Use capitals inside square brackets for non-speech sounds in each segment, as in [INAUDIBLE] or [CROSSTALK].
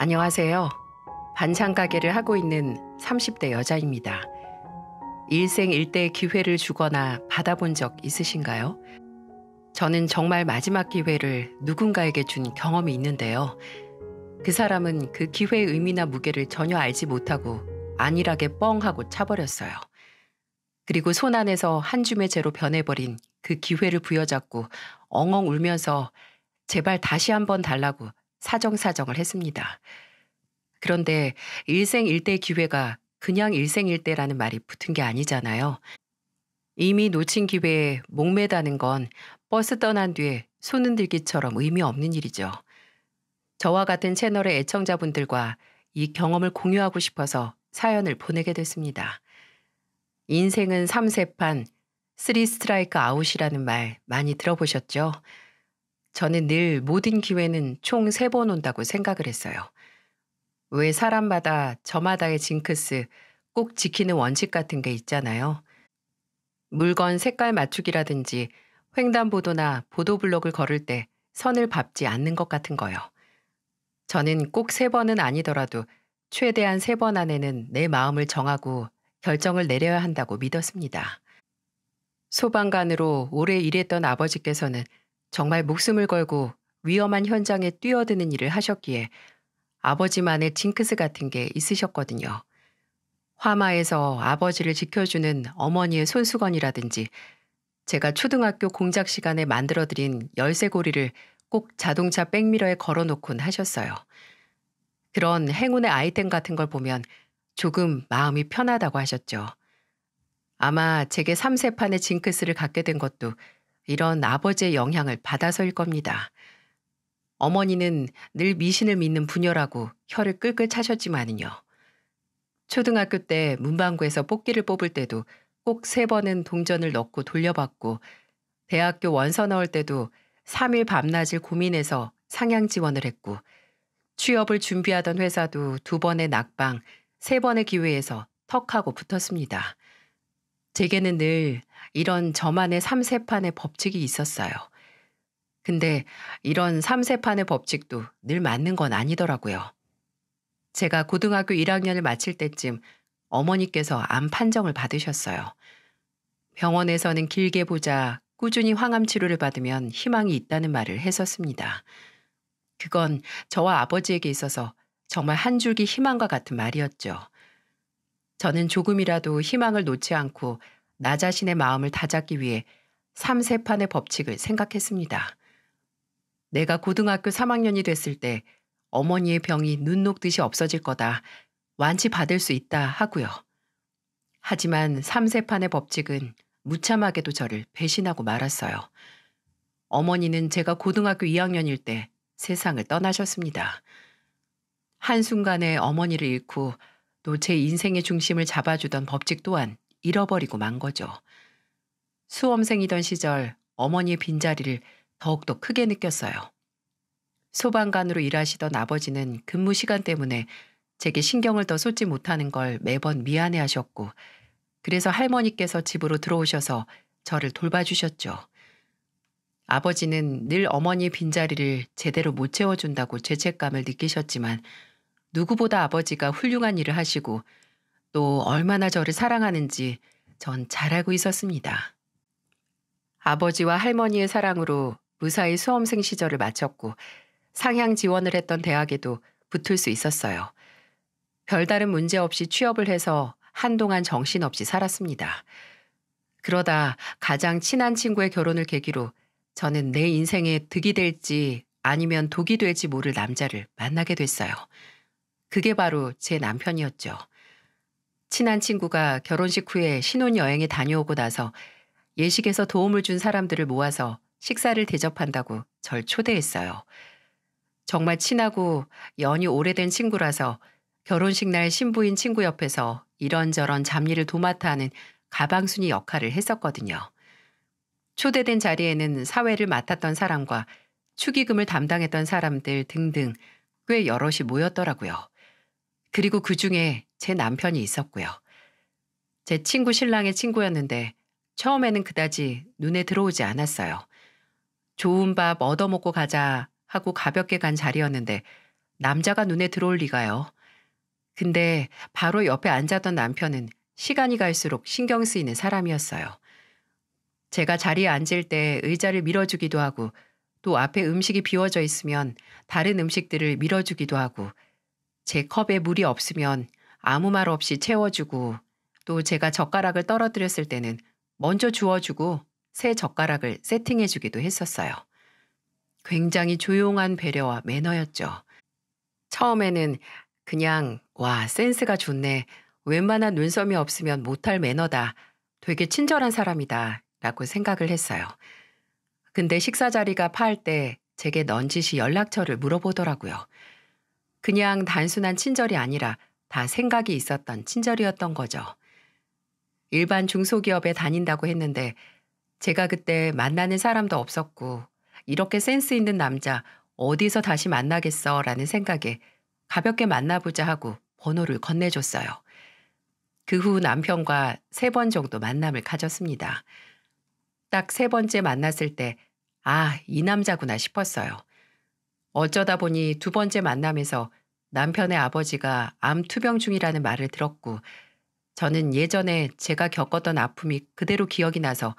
안녕하세요. 반찬 가게를 하고 있는 30대 여자입니다. 일생 일대 기회를 주거나 받아본 적 있으신가요? 저는 정말 마지막 기회를 누군가에게 준 경험이 있는데요. 그 사람은 그 기회의 의미나 무게를 전혀 알지 못하고 안일하게 뻥하고 차버렸어요. 그리고 손 안에서 한 줌의 재로 변해버린 그 기회를 부여잡고 엉엉 울면서 제발 다시 한번 달라고 사정사정을 했습니다. 그런데 일생일대 기회가 그냥 일생일대라는 말이 붙은 게 아니잖아요. 이미 놓친 기회에 목매다는 건 버스 떠난 뒤에 손 흔들기처럼 의미 없는 일이죠. 저와 같은 채널의 애청자분들과 이 경험을 공유하고 싶어서 사연을 보내게 됐습니다. 인생은 3세판, 3스트라이크 아웃이라는 말 많이 들어보셨죠? 저는 늘 모든 기회는 총 세 번 온다고 생각을 했어요. 왜 사람마다 저마다의 징크스, 꼭 지키는 원칙 같은 게 있잖아요. 물건 색깔 맞추기라든지 횡단보도나 보도블록을 걸을 때 선을 밟지 않는 것 같은 거요. 저는 꼭 세 번은 아니더라도 최대한 세 번 안에는 내 마음을 정하고 결정을 내려야 한다고 믿었습니다. 소방관으로 오래 일했던 아버지께서는 정말 목숨을 걸고 위험한 현장에 뛰어드는 일을 하셨기에 아버지만의 징크스 같은 게 있으셨거든요. 화마에서 아버지를 지켜주는 어머니의 손수건이라든지 제가 초등학교 공작 시간에 만들어드린 열쇠고리를 꼭 자동차 백미러에 걸어놓곤 하셨어요. 그런 행운의 아이템 같은 걸 보면 조금 마음이 편하다고 하셨죠. 아마 제게 3세판의 징크스를 갖게 된 것도 이런 아버지의 영향을 받아서일 겁니다. 어머니는 늘 미신을 믿는 분녀라고 혀를 끌끌 차셨지만은요. 초등학교 때 문방구에서 뽑기를 뽑을 때도 꼭 세 번은 동전을 넣고 돌려받고 대학교 원서 넣을 때도 3일 밤낮을 고민해서 상향 지원을 했고 취업을 준비하던 회사도 두 번의 낙방, 세 번의 기회에서 턱하고 붙었습니다. 제게는 늘 이런 저만의 삼세판의 법칙이 있었어요. 근데 이런 삼세판의 법칙도 늘 맞는 건 아니더라고요. 제가 고등학교 1학년을 마칠 때쯤 어머니께서 암 판정을 받으셨어요. 병원에서는 길게 보자 꾸준히 황암 치료를 받으면 희망이 있다는 말을 했었습니다. 그건 저와 아버지에게 있어서 정말 한 줄기 희망과 같은 말이었죠. 저는 조금이라도 희망을 놓지 않고 나 자신의 마음을 다잡기 위해 3세판의 법칙을 생각했습니다. 내가 고등학교 3학년이 됐을 때 어머니의 병이 눈 녹듯이 없어질 거다. 완치받을 수 있다 하고요. 하지만 3세판의 법칙은 무참하게도 저를 배신하고 말았어요. 어머니는 제가 고등학교 2학년일 때 세상을 떠나셨습니다. 한순간에 어머니를 잃고 또 제 인생의 중심을 잡아주던 법칙 또한 잃어버리고 만 거죠. 수험생이던 시절 어머니의 빈자리를 더욱더 크게 느꼈어요. 소방관으로 일하시던 아버지는 근무 시간 때문에 제게 신경을 더 쏟지 못하는 걸 매번 미안해 하셨고, 그래서 할머니께서 집으로 들어오셔서 저를 돌봐주셨죠. 아버지는 늘 어머니의 빈자리를 제대로 못 채워준다고 죄책감을 느끼셨지만, 누구보다 아버지가 훌륭한 일을 하시고 또 얼마나 저를 사랑하는지 전 잘 알고 있었습니다. 아버지와 할머니의 사랑으로 무사히 수험생 시절을 마쳤고 상향 지원을 했던 대학에도 붙을 수 있었어요. 별다른 문제 없이 취업을 해서 한동안 정신없이 살았습니다. 그러다 가장 친한 친구의 결혼을 계기로 저는 내 인생에 득이 될지 아니면 독이 될지 모를 남자를 만나게 됐어요. 그게 바로 제 남편이었죠. 친한 친구가 결혼식 후에 신혼여행에 다녀오고 나서 예식에서 도움을 준 사람들을 모아서 식사를 대접한다고 절 초대했어요. 정말 친하고 연이 오래된 친구라서 결혼식 날 신부인 친구 옆에서 이런저런 잡일을 도맡아 하는 가방순이 역할을 했었거든요. 초대된 자리에는 사회를 맡았던 사람과 축의금을 담당했던 사람들 등등 꽤 여럿이 모였더라고요. 그리고 그 중에 제 남편이 있었고요. 제 친구 신랑의 친구였는데 처음에는 그다지 눈에 들어오지 않았어요. 좋은 밥 얻어먹고 가자 하고 가볍게 간 자리였는데 남자가 눈에 들어올 리가요. 근데 바로 옆에 앉았던 남편은 시간이 갈수록 신경 쓰이는 사람이었어요. 제가 자리에 앉을 때 의자를 밀어주기도 하고 또 앞에 음식이 비워져 있으면 다른 음식들을 밀어주기도 하고 제 컵에 물이 없으면 아무 말 없이 채워주고 또 제가 젓가락을 떨어뜨렸을 때는 먼저 주워주고 새 젓가락을 세팅해주기도 했었어요. 굉장히 조용한 배려와 매너였죠. 처음에는 그냥 와 센스가 좋네. 웬만한 눈썹이 없으면 못할 매너다. 되게 친절한 사람이다. 라고 생각을 했어요. 근데 식사 자리가 파할 때 제게 넌지시 연락처를 물어보더라고요. 그냥 단순한 친절이 아니라 다 생각이 있었던 친절이었던 거죠. 일반 중소기업에 다닌다고 했는데 제가 그때 만나는 사람도 없었고 이렇게 센스 있는 남자 어디서 다시 만나겠어 라는 생각에 가볍게 만나보자 하고 번호를 건네줬어요. 그 후 남편과 세 번 정도 만남을 가졌습니다. 딱 세 번째 만났을 때, 아, 이 남자구나 싶었어요. 어쩌다 보니 두 번째 만남에서 남편의 아버지가 암투병 중이라는 말을 들었고 저는 예전에 제가 겪었던 아픔이 그대로 기억이 나서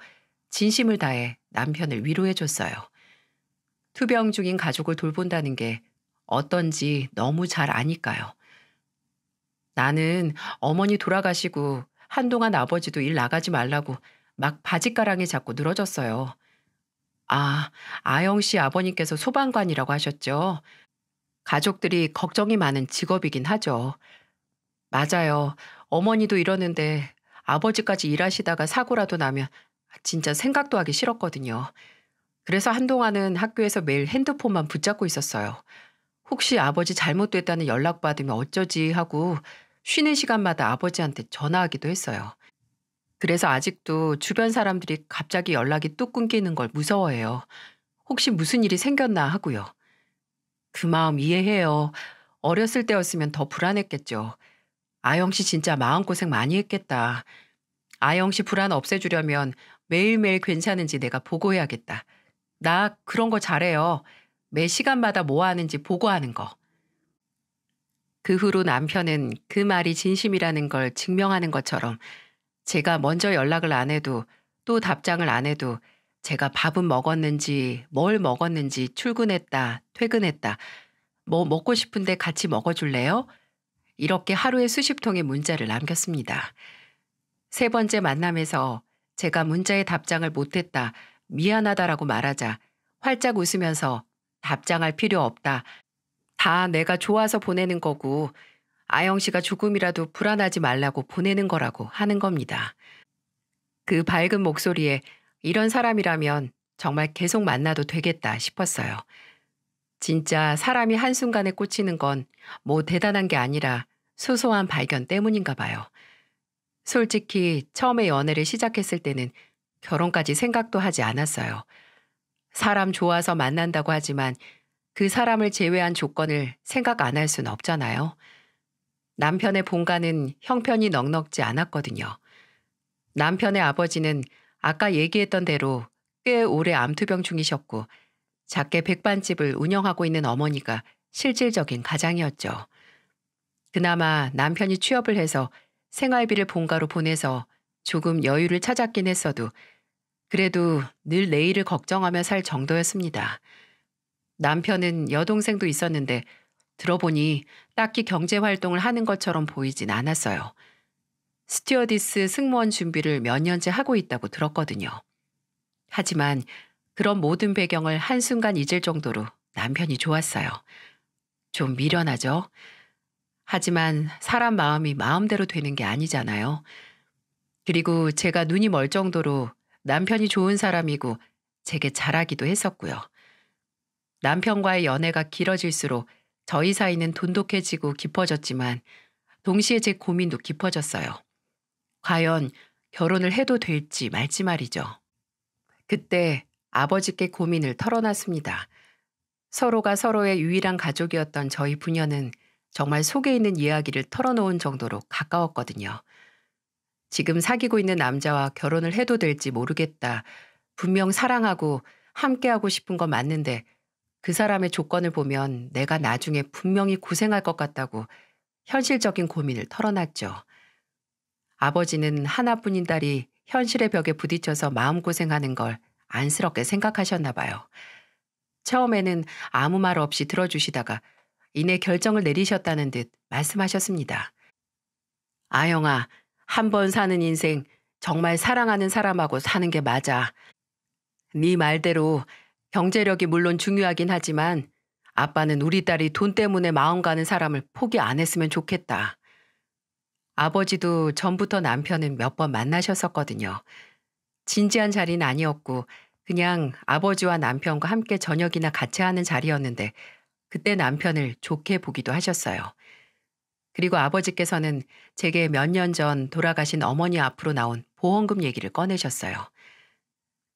진심을 다해 남편을 위로해 줬어요. 투병 중인 가족을 돌본다는 게 어떤지 너무 잘 아니까요. 나는 어머니 돌아가시고 한동안 아버지도 일 나가지 말라고 막바짓가랑이 자꾸 늘어졌어요. 아, 아영 씨 아버님께서 소방관이라고 하셨죠. 가족들이 걱정이 많은 직업이긴 하죠. 맞아요. 어머니도 이러는데 아버지까지 일하시다가 사고라도 나면 진짜 생각도 하기 싫었거든요. 그래서 한동안은 학교에서 매일 핸드폰만 붙잡고 있었어요. 혹시 아버지 잘못됐다는 연락받으면 어쩌지 하고 쉬는 시간마다 아버지한테 전화하기도 했어요. 그래서 아직도 주변 사람들이 갑자기 연락이 뚝 끊기는 걸 무서워해요. 혹시 무슨 일이 생겼나 하고요. 그 마음 이해해요. 어렸을 때였으면 더 불안했겠죠. 아영 씨 진짜 마음고생 많이 했겠다. 아영 씨 불안 없애주려면 매일매일 괜찮은지 내가 보고해야겠다. 나 그런 거 잘해요. 매 시간마다 뭐 하는지 보고하는 거. 그 후로 남편은 그 말이 진심이라는 걸 증명하는 것처럼 제가 먼저 연락을 안 해도 또 답장을 안 해도 제가 밥은 먹었는지, 뭘 먹었는지, 출근했다, 퇴근했다, 뭐 먹고 싶은데 같이 먹어줄래요? 이렇게 하루에 수십 통의 문자를 남겼습니다. 세 번째 만남에서 제가 문자에 답장을 못했다, 미안하다라고 말하자 활짝 웃으면서 답장할 필요 없다. 다 내가 좋아서 보내는 거고 아영 씨가 조금이라도 불안하지 말라고 보내는 거라고 하는 겁니다. 그 밝은 목소리에 이런 사람이라면 정말 계속 만나도 되겠다 싶었어요. 진짜 사람이 한순간에 꽂히는 건 뭐 대단한 게 아니라 소소한 발견 때문인가 봐요. 솔직히 처음에 연애를 시작했을 때는 결혼까지 생각도 하지 않았어요. 사람 좋아서 만난다고 하지만 그 사람을 제외한 조건을 생각 안 할 순 없잖아요. 남편의 본가는 형편이 넉넉지 않았거든요. 남편의 아버지는 아까 얘기했던 대로 꽤 오래 암투병 중이셨고 작게 백반집을 운영하고 있는 어머니가 실질적인 가장이었죠. 그나마 남편이 취업을 해서 생활비를 본가로 보내서 조금 여유를 찾았긴 했어도 그래도 늘 내일을 걱정하며 살 정도였습니다. 남편은 여동생도 있었는데 들어보니 딱히 경제 활동을 하는 것처럼 보이진 않았어요. 스튜어디스 승무원 준비를 몇 년째 하고 있다고 들었거든요. 하지만 그런 모든 배경을 한순간 잊을 정도로 남편이 좋았어요. 좀 미련하죠? 하지만 사람 마음이 마음대로 되는 게 아니잖아요. 그리고 제가 눈이 멀 정도로 남편이 좋은 사람이고 제게 잘하기도 했었고요. 남편과의 연애가 길어질수록 저희 사이는 돈독해지고 깊어졌지만 동시에 제 고민도 깊어졌어요. 과연 결혼을 해도 될지 말지 말이죠. 그때 아버지께 고민을 털어놨습니다. 서로가 서로의 유일한 가족이었던 저희 부녀는 정말 속에 있는 이야기를 털어놓은 정도로 가까웠거든요. 지금 사귀고 있는 남자와 결혼을 해도 될지 모르겠다. 분명 사랑하고 함께하고 싶은 건 맞는데 그 사람의 조건을 보면 내가 나중에 분명히 고생할 것 같다고 현실적인 고민을 털어놨죠. 아버지는 하나뿐인 딸이 현실의 벽에 부딪혀서 마음고생하는 걸 안쓰럽게 생각하셨나 봐요. 처음에는 아무 말 없이 들어주시다가 이내 결정을 내리셨다는 듯 말씀하셨습니다. 아영아, 한 번 사는 인생 정말 사랑하는 사람하고 사는 게 맞아. 네 말대로 경제력이 물론 중요하긴 하지만 아빠는 우리 딸이 돈 때문에 마음 가는 사람을 포기 안 했으면 좋겠다. 아버지도 전부터 남편은 몇 번 만나셨었거든요. 진지한 자리는 아니었고 그냥 아버지와 남편과 함께 저녁이나 같이 하는 자리였는데 그때 남편을 좋게 보기도 하셨어요. 그리고 아버지께서는 제게 몇 년 전 돌아가신 어머니 앞으로 나온 보험금 얘기를 꺼내셨어요.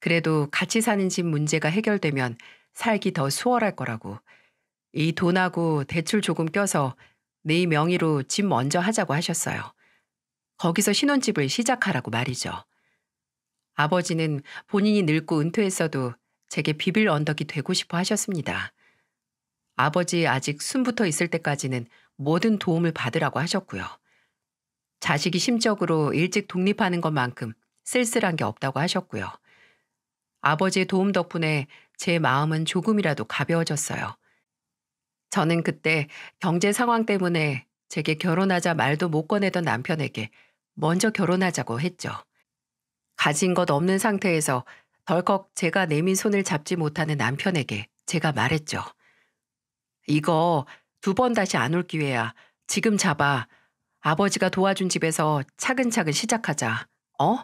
그래도 같이 사는 집 문제가 해결되면 살기 더 수월할 거라고. 이 돈하고 대출 조금 껴서 네 명의로 집 먼저 하자고 하셨어요. 거기서 신혼집을 시작하라고 말이죠. 아버지는 본인이 늙고 은퇴했어도 제게 비빌 언덕이 되고 싶어 하셨습니다. 아버지 아직 숨부터 있을 때까지는 모든 도움을 받으라고 하셨고요. 자식이 심적으로 일찍 독립하는 것만큼 쓸쓸한 게 없다고 하셨고요. 아버지의 도움 덕분에 제 마음은 조금이라도 가벼워졌어요. 저는 그때 경제 상황 때문에 제게 결혼하자 말도 못 꺼내던 남편에게 먼저 결혼하자고 했죠. 가진 것 없는 상태에서 덜컥 제가 내민 손을 잡지 못하는 남편에게 제가 말했죠. 이거 두 번 다시 안 올 기회야. 지금 잡아. 아버지가 도와준 집에서 차근차근 시작하자. 어?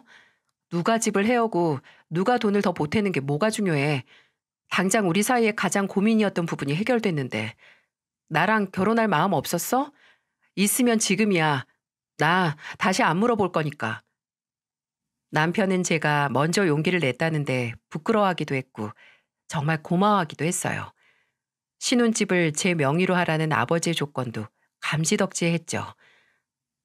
누가 집을 헤어고 누가 돈을 더 보태는 게 뭐가 중요해. 당장 우리 사이에 가장 고민이었던 부분이 해결됐는데 나랑 결혼할 마음 없었어? 있으면 지금이야. 나 다시 안 물어볼 거니까. 남편은 제가 먼저 용기를 냈다는데 부끄러워하기도 했고 정말 고마워하기도 했어요. 신혼집을 제 명의로 하라는 아버지의 조건도 감지덕지했죠.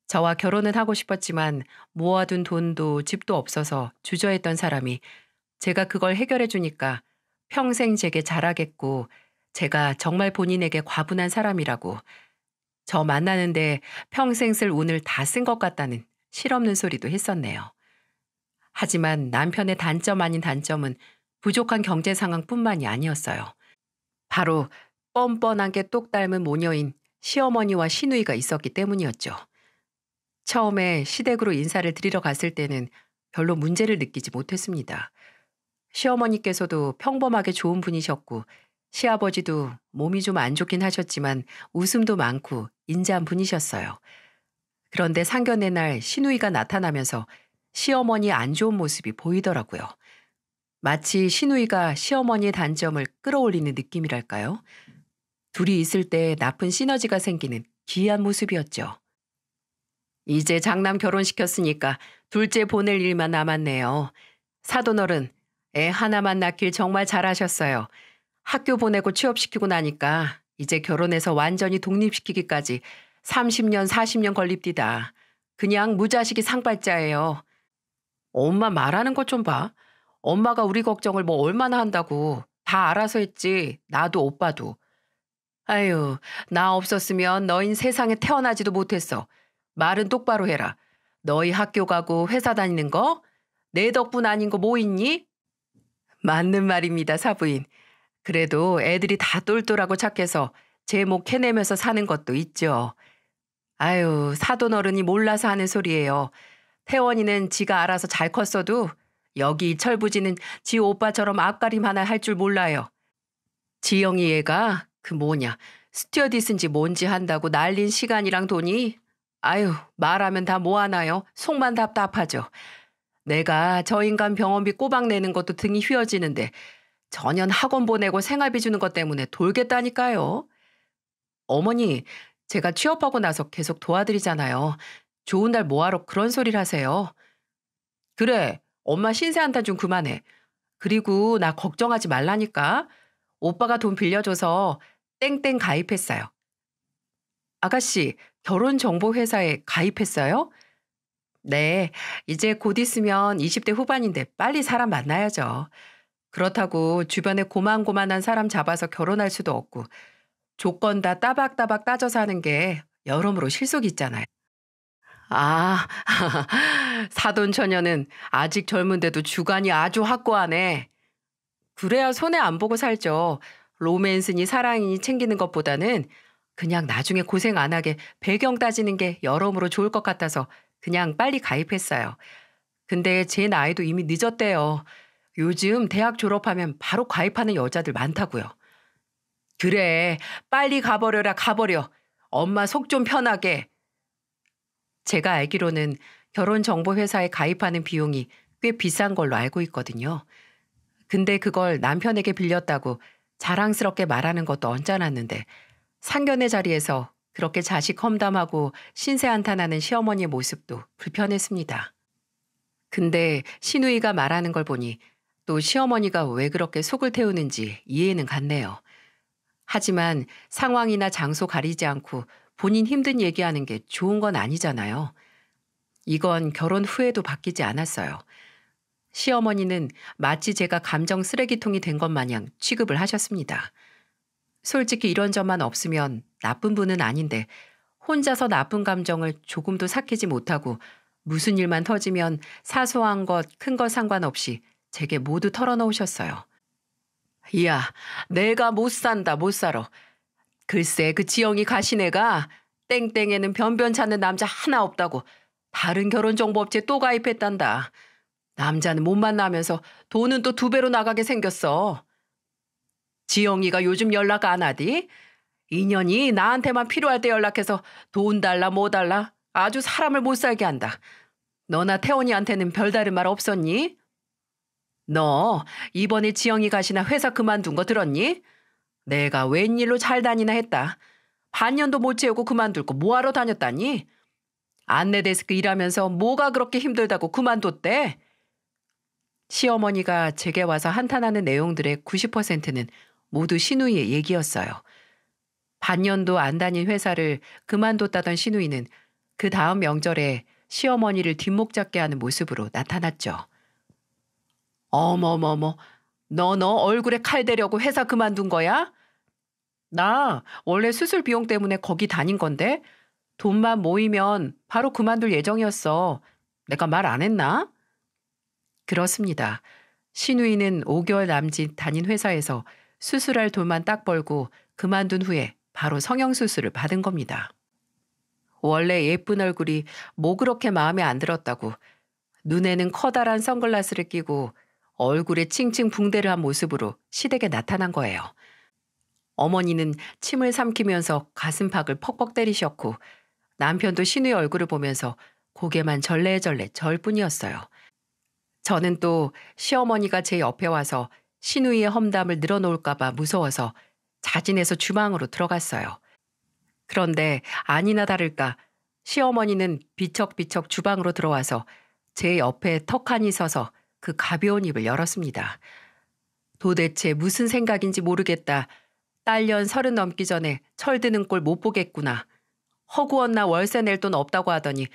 저와 결혼은 하고 싶었지만 모아둔 돈도 집도 없어서 주저했던 사람이 제가 그걸 해결해 주니까 평생 제게 잘하겠고 제가 정말 본인에게 과분한 사람이라고 저 만나는데 평생 쓸 운을 다 쓴 것 같다는 실없는 소리도 했었네요. 하지만 남편의 단점 아닌 단점은 부족한 경제 상황뿐만이 아니었어요. 바로 뻔뻔한 게 똑 닮은 모녀인 시어머니와 시누이가 있었기 때문이었죠. 처음에 시댁으로 인사를 드리러 갔을 때는 별로 문제를 느끼지 못했습니다. 시어머니께서도 평범하게 좋은 분이셨고 시아버지도 몸이 좀 안 좋긴 하셨지만 웃음도 많고 인자한 분이셨어요. 그런데 상견례 날시누이가 나타나면서 시어머니 안 좋은 모습이 보이더라고요. 마치 시누이가 시어머니의 단점을 끌어올리는 느낌이랄까요? 둘이 있을 때 나쁜 시너지가 생기는 기이한 모습이었죠. 이제 장남 결혼시켰으니까 둘째 보낼 일만 남았네요. 사돈어른, 애 하나만 낳길 정말 잘하셨어요. 학교 보내고 취업시키고 나니까 이제 결혼해서 완전히 독립시키기까지 30년 40년 걸립디다. 그냥 무자식이 상발자예요. 엄마 말하는 것 좀 봐. 엄마가 우리 걱정을 뭐 얼마나 한다고. 다 알아서 했지. 나도 오빠도. 아유, 나 없었으면 너흰 세상에 태어나지도 못했어. 말은 똑바로 해라. 너희 학교 가고 회사 다니는 거? 내 덕분 아닌 거 뭐 있니? 맞는 말입니다, 사부인. 그래도 애들이 다 똘똘하고 착해서 제 목 캐내면서 사는 것도 있죠. 아유, 사돈 어른이 몰라서 하는 소리예요. 태원이는 지가 알아서 잘 컸어도 여기 철부지는 지 오빠처럼 앞가림 하나 할 줄 몰라요. 지영이 얘가 그 뭐냐 스튜어디스인지 뭔지 한다고 날린 시간이랑 돈이 아유 말하면 다 뭐하나요? 속만 답답하죠. 내가 저 인간 병원비 꼬박 내는 것도 등이 휘어지는데 전년 학원 보내고 생활비 주는 것 때문에 돌겠다니까요. 어머니, 제가 취업하고 나서 계속 도와드리잖아요. 좋은 날 뭐하러 그런 소리를 하세요. 그래, 엄마 신세 한탄 좀 그만해. 그리고 나 걱정하지 말라니까. 오빠가 돈 빌려줘서 땡땡 가입했어요. 아가씨, 결혼정보회사에 가입했어요? 네, 이제 곧 있으면 20대 후반인데 빨리 사람 만나야죠. 그렇다고 주변에 고만고만한 사람 잡아서 결혼할 수도 없고 조건 다 따박따박 따져 사는 게 여러모로 실속이 있잖아요. 아, [LAUGHS] 사돈 처녀는 아직 젊은데도 주관이 아주 확고하네. 그래야 손해 안 보고 살죠. 로맨스니 사랑이니 챙기는 것보다는 그냥 나중에 고생 안 하게 배경 따지는 게 여러모로 좋을 것 같아서 그냥 빨리 가입했어요. 근데 제 나이도 이미 늦었대요. 요즘 대학 졸업하면 바로 가입하는 여자들 많다고요. 그래, 빨리 가버려라, 가버려. 엄마 속 좀 편하게. 제가 알기로는 결혼정보회사에 가입하는 비용이 꽤 비싼 걸로 알고 있거든요. 근데 그걸 남편에게 빌렸다고 자랑스럽게 말하는 것도 언짢았는데 상견례 자리에서 그렇게 자식 험담하고 신세 한탄하는 시어머니의 모습도 불편했습니다. 근데 신우이가 말하는 걸 보니 또 시어머니가 왜 그렇게 속을 태우는지 이해는 갔네요. 하지만 상황이나 장소 가리지 않고 본인 힘든 얘기하는 게 좋은 건 아니잖아요. 이건 결혼 후에도 바뀌지 않았어요. 시어머니는 마치 제가 감정 쓰레기통이 된 것 마냥 취급을 하셨습니다. 솔직히 이런 점만 없으면 나쁜 분은 아닌데 혼자서 나쁜 감정을 조금도 삭히지 못하고 무슨 일만 터지면 사소한 것, 큰 것 상관없이 제게 모두 털어놓으셨어요. 이야, 내가 못 산다, 못살아 글쎄, 그 지영이 가시네가 땡땡에는 변변찮은 남자 하나 없다고 다른 결혼정보업체 또 가입했단다. 남자는 못 만나면서 돈은 또 두 배로 나가게 생겼어. 지영이가 요즘 연락 안 하디? 인연이 나한테만 필요할 때 연락해서 돈 달라 뭐 달라 아주 사람을 못 살게 한다. 너나 태원이한테는 별다른 말 없었니? 너 이번에 지영이 가시나 회사 그만둔 거 들었니? 내가 웬일로 잘 다니나 했다. 반년도 못 채우고 그만둘 거 뭐하러 다녔다니? 안내 데스크 일하면서 뭐가 그렇게 힘들다고 그만뒀대? 시어머니가 제게 와서 한탄하는 내용들의 90%는 모두 신우이의 얘기였어요. 반년도 안 다닌 회사를 그만뒀다던 신우이는 그 다음 명절에 시어머니를 뒷목 잡게 하는 모습으로 나타났죠. 어머머머, 너 너 얼굴에 칼 대려고 회사 그만둔 거야? 나 원래 수술 비용 때문에 거기 다닌 건데 돈만 모이면 바로 그만둘 예정이었어. 내가 말 안 했나? 그렇습니다. 신우이는 5개월 남짓 다닌 회사에서 수술할 돈만 딱 벌고 그만둔 후에 바로 성형수술을 받은 겁니다. 원래 예쁜 얼굴이 뭐 그렇게 마음에 안 들었다고 눈에는 커다란 선글라스를 끼고 얼굴에 칭칭 붕대를 한 모습으로 시댁에 나타난 거예요. 어머니는 침을 삼키면서 가슴팍을 퍽퍽 때리셨고 남편도 신우의 얼굴을 보면서 고개만 절레절레 절뿐이었어요. 저는 또 시어머니가 제 옆에 와서 신우의 험담을 늘어놓을까봐 무서워서 자진해서 주방으로 들어갔어요. 그런데 아니나 다를까 시어머니는 비척비척 주방으로 들어와서 제 옆에 턱하니 서서 그 가벼운 입을 열었습니다. 도대체 무슨 생각인지 모르겠다. 딸년 서른 넘기 전에 철드는 꼴 못 보겠구나. 허구언나 월세 낼 돈 없다고 하더니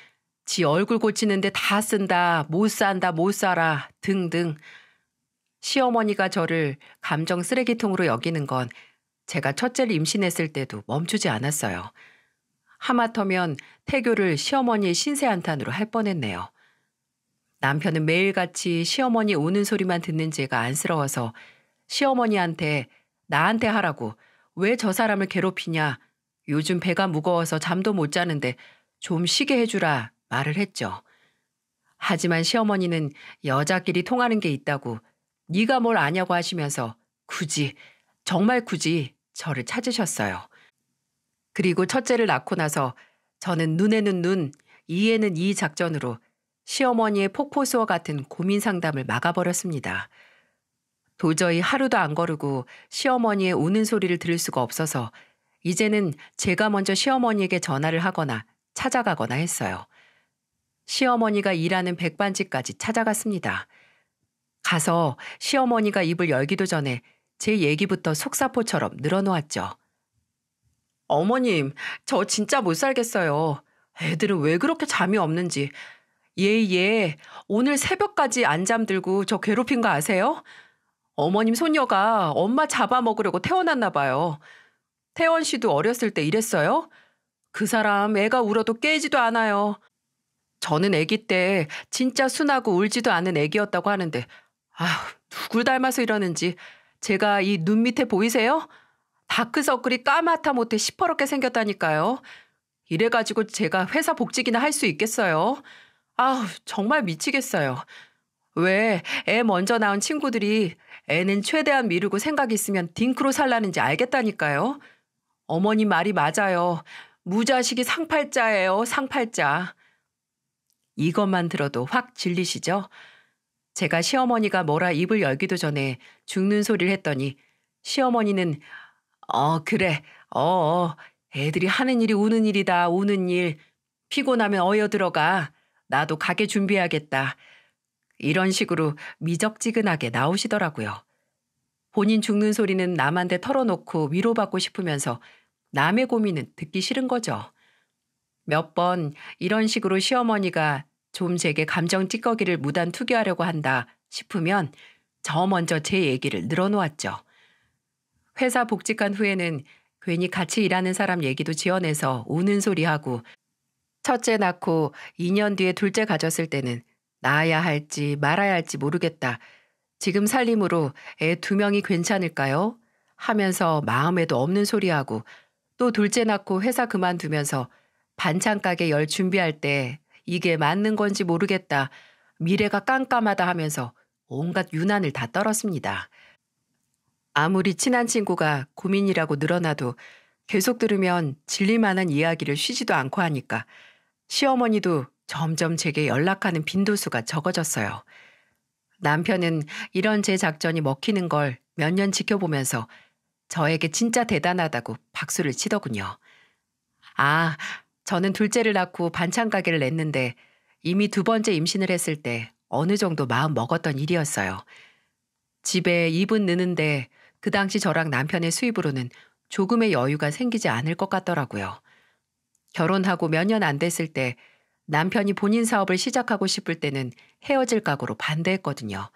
지 얼굴 고치는데 다 쓴다, 못 산다, 못 살아 등등. 시어머니가 저를 감정 쓰레기통으로 여기는 건 제가 첫째를 임신했을 때도 멈추지 않았어요. 하마터면 태교를 시어머니의 신세 한탄으로 할 뻔했네요. 남편은 매일같이 시어머니 우는 소리만 듣는 제가 안쓰러워서 시어머니한테 나한테 하라고 왜 저 사람을 괴롭히냐 요즘 배가 무거워서 잠도 못 자는데 좀 쉬게 해주라 말을 했죠. 하지만 시어머니는 여자끼리 통하는 게 있다고 네가 뭘 아냐고 하시면서 굳이 정말 굳이 저를 찾으셨어요. 그리고 첫째를 낳고 나서 저는 눈에는 눈, 이에는 이 작전으로 시어머니의 폭포수와 같은 고민 상담을 막아버렸습니다. 도저히 하루도 안 거르고 시어머니의 우는 소리를 들을 수가 없어서 이제는 제가 먼저 시어머니에게 전화를 하거나 찾아가거나 했어요. 시어머니가 일하는 백반집까지 찾아갔습니다. 가서 시어머니가 입을 열기도 전에 제 얘기부터 속사포처럼 늘어놓았죠. 어머님, 저 진짜 못 살겠어요. 애들은 왜 그렇게 잠이 없는지 예, 예. 오늘 새벽까지 안 잠들고 저 괴롭힌 거 아세요? 어머님 손녀가 엄마 잡아먹으려고 태어났나 봐요. 태원 씨도 어렸을 때 이랬어요? 그 사람 애가 울어도 깨지도 않아요. 저는 애기때 진짜 순하고 울지도 않은 애기였다고 하는데 아휴, 누굴 닮아서 이러는지 제가 이 눈 밑에 보이세요? 다크서클이 까맣다 못해 시퍼렇게 생겼다니까요. 이래가지고 제가 회사 복직이나 할 수 있겠어요. 아우, 정말 미치겠어요. 왜 애 먼저 낳은 친구들이 애는 최대한 미루고 생각 있으면 딩크로 살라는지 알겠다니까요. 어머니 말이 맞아요. 무자식이 상팔자예요, 상팔자. 이것만 들어도 확 질리시죠? 제가 시어머니가 뭐라 입을 열기도 전에 죽는 소리를 했더니 시어머니는 어 그래 어, 어. 애들이 하는 일이 우는 일이다 우는 일 피곤하면 어여 들어가 나도 가게 준비해야겠다. 이런 식으로 미적지근하게 나오시더라고요. 본인 죽는 소리는 남한테 털어놓고 위로받고 싶으면서 남의 고민은 듣기 싫은 거죠. 몇 번 이런 식으로 시어머니가 좀 제게 감정 찌꺼기를 무단 투기하려고 한다 싶으면 저 먼저 제 얘기를 늘어놓았죠. 회사 복직한 후에는 괜히 같이 일하는 사람 얘기도 지어내서 우는 소리하고 첫째 낳고 2년 뒤에 둘째 가졌을 때는 낳아야 할지 말아야 할지 모르겠다. 지금 살림으로 애 두 명이 괜찮을까요? 하면서 마음에도 없는 소리하고 또 둘째 낳고 회사 그만두면서 반찬 가게 열 준비할 때 이게 맞는 건지 모르겠다. 미래가 깜깜하다 하면서 온갖 유난을 다 떨었습니다. 아무리 친한 친구가 고민이라고 늘어나도 계속 들으면 질릴만한 이야기를 쉬지도 않고 하니까 시어머니도 점점 제게 연락하는 빈도수가 적어졌어요. 남편은 이런 제 작전이 먹히는 걸 몇 년 지켜보면서 저에게 진짜 대단하다고 박수를 치더군요. 아, 저는 둘째를 낳고 반찬 가게를 냈는데 이미 두 번째 임신을 했을 때 어느 정도 마음 먹었던 일이었어요. 집에 입은 느는데 그 당시 저랑 남편의 수입으로는 조금의 여유가 생기지 않을 것 같더라고요. 결혼하고 몇 년 안 됐을 때 남편이 본인 사업을 시작하고 싶을 때는 헤어질 각오로 반대했거든요.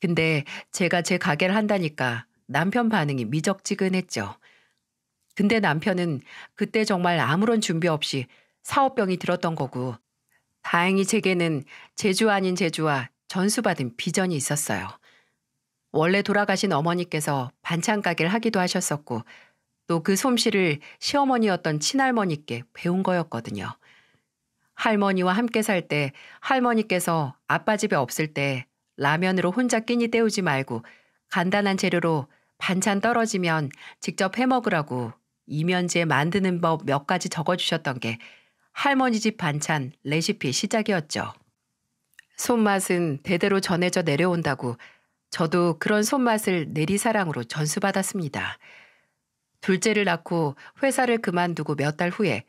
근데 제가 제 가게를 한다니까 남편 반응이 미적지근했죠. 근데 남편은 그때 정말 아무런 준비 없이 사업병이 들었던 거고 다행히 제게는 제주 아닌 제주와 전수받은 비전이 있었어요. 원래 돌아가신 어머니께서 반찬 가게를 하기도 하셨었고 또그 솜씨를 시어머니였던 친할머니께 배운 거였거든요. 할머니와 함께 살 때 할머니께서 아빠 집에 없을 때 라면으로 혼자 끼니 때우지 말고 간단한 재료로 반찬 떨어지면 직접 해 먹으라고 이면지에 만드는 법 몇 가지 적어주셨던 게 할머니 집 반찬 레시피 시작이었죠. 손맛은 대대로 전해져 내려온다고 저도 그런 손맛을 내리사랑으로 전수받았습니다. 둘째를 낳고 회사를 그만두고 몇 달 후에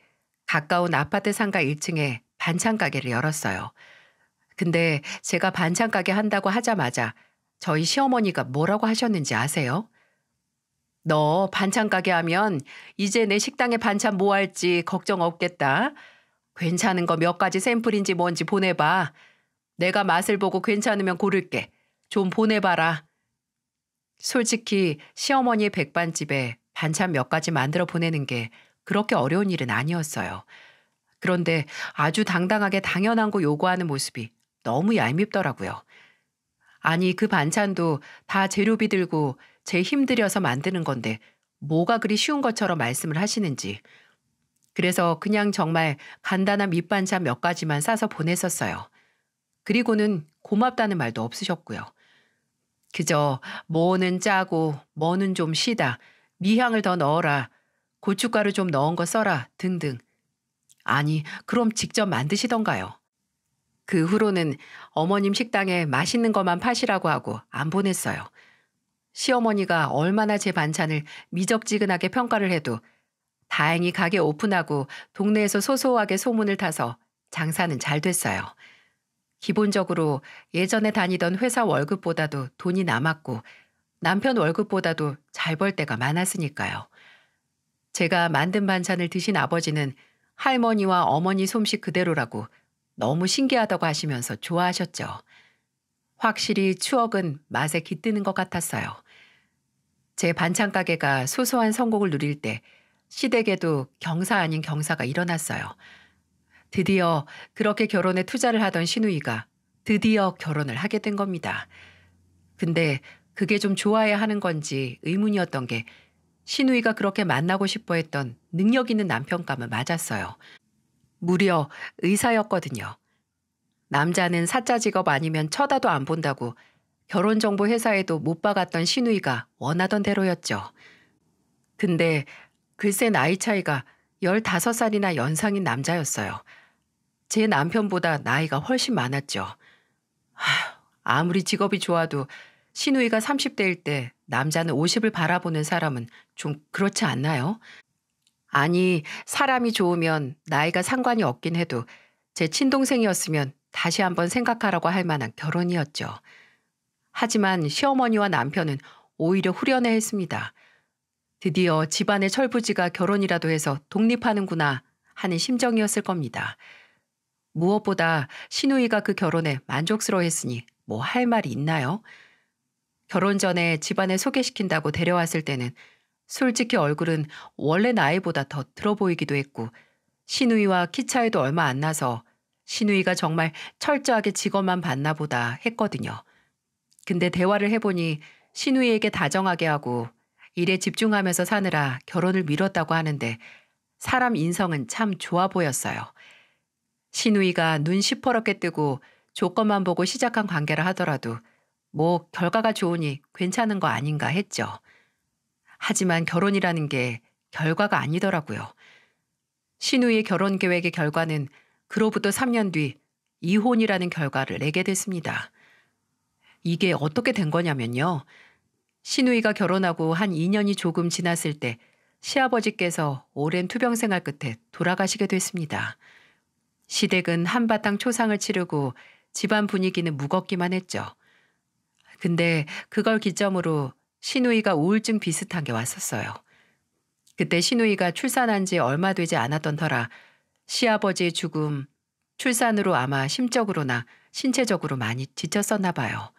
가까운 아파트 상가 1층에 반찬 가게를 열었어요. 근데 제가 반찬 가게 한다고 하자마자 저희 시어머니가 뭐라고 하셨는지 아세요? 너 반찬 가게 하면 이제 내 식당에 반찬 뭐 할지 걱정 없겠다. 괜찮은 거 몇 가지 샘플인지 뭔지 보내봐. 내가 맛을 보고 괜찮으면 고를게. 좀 보내봐라. 솔직히 시어머니의 백반집에 반찬 몇 가지 만들어 보내는 게 그렇게 어려운 일은 아니었어요. 그런데 아주 당당하게 당연한 거 요구하는 모습이 너무 얄밉더라고요. 아니 그 반찬도 다 재료비 들고 제 힘들여서 만드는 건데 뭐가 그리 쉬운 것처럼 말씀을 하시는지. 그래서 그냥 정말 간단한 밑반찬 몇 가지만 싸서 보냈었어요. 그리고는 고맙다는 말도 없으셨고요. 그저 뭐는 짜고 뭐는 좀 쉬다 미향을 더 넣어라. 고춧가루 좀 넣은 거 써라. 등등. 아니, 그럼 직접 만드시던가요. 그 후로는 어머님 식당에 맛있는 것만 파시라고 하고 안 보냈어요. 시어머니가 얼마나 제 반찬을 미적지근하게 평가를 해도 다행히 가게 오픈하고 동네에서 소소하게 소문을 타서 장사는 잘 됐어요. 기본적으로 예전에 다니던 회사 월급보다도 돈이 남았고 남편 월급보다도 잘 벌 때가 많았으니까요. 제가 만든 반찬을 드신 아버지는 할머니와 어머니 솜씨 그대로라고 너무 신기하다고 하시면서 좋아하셨죠. 확실히 추억은 맛에 깃드는 것 같았어요. 제 반찬 가게가 소소한 성공을 누릴 때 시댁에도 경사 아닌 경사가 일어났어요. 드디어 그렇게 결혼에 투자를 하던 신우이가 드디어 결혼을 하게 된 겁니다. 근데 그게 좀 좋아야 하는 건지 의문이었던 게 신우이가 그렇게 만나고 싶어 했던 능력 있는 남편감은 맞았어요. 무려 의사였거든요. 남자는 사짜 직업 아니면 쳐다도 안 본다고 결혼정보회사에도 못 박았던 신우이가 원하던 대로였죠. 근데 글쎄 나이 차이가 15살이나 연상인 남자였어요. 제 남편보다 나이가 훨씬 많았죠. 아무리 직업이 좋아도 시누이가 30대일 때 남자는 50을 바라보는 사람은 좀 그렇지 않나요? 아니, 사람이 좋으면 나이가 상관이 없긴 해도 제 친동생이었으면 다시 한번 생각하라고 할 만한 결혼이었죠. 하지만 시어머니와 남편은 오히려 후련해 했습니다. 드디어 집안의 철부지가 결혼이라도 해서 독립하는구나 하는 심정이었을 겁니다. 무엇보다 시누이가 그 결혼에 만족스러워 했으니 뭐 할 말이 있나요? 결혼 전에 집안에 소개시킨다고 데려왔을 때는 솔직히 얼굴은 원래 나이보다 더 들어 보이기도 했고 신우이와 키 차이도 얼마 안 나서 신우이가 정말 철저하게 직업만 봤나 보다 했거든요. 근데 대화를 해보니 신우이에게 다정하게 하고 일에 집중하면서 사느라 결혼을 미뤘다고 하는데 사람 인성은 참 좋아 보였어요. 신우이가 눈 시퍼렇게 뜨고 조건만 보고 시작한 관계라 하더라도 뭐 결과가 좋으니 괜찮은 거 아닌가 했죠. 하지만 결혼이라는 게 결과가 아니더라고요. 신우의 결혼 계획의 결과는 그로부터 3년 뒤 이혼이라는 결과를 내게 됐습니다. 이게 어떻게 된 거냐면요. 신우이가 결혼하고 한 2년이 조금 지났을 때 시아버지께서 오랜 투병 생활 끝에 돌아가시게 됐습니다. 시댁은 한바탕 초상을 치르고 집안 분위기는 무겁기만 했죠. 근데 그걸 기점으로 신우이가 우울증 비슷한 게 왔었어요. 그때 신우이가 출산한 지 얼마 되지 않았던 터라 시아버지의 죽음, 출산으로 아마 심적으로나 신체적으로 많이 지쳤었나 봐요.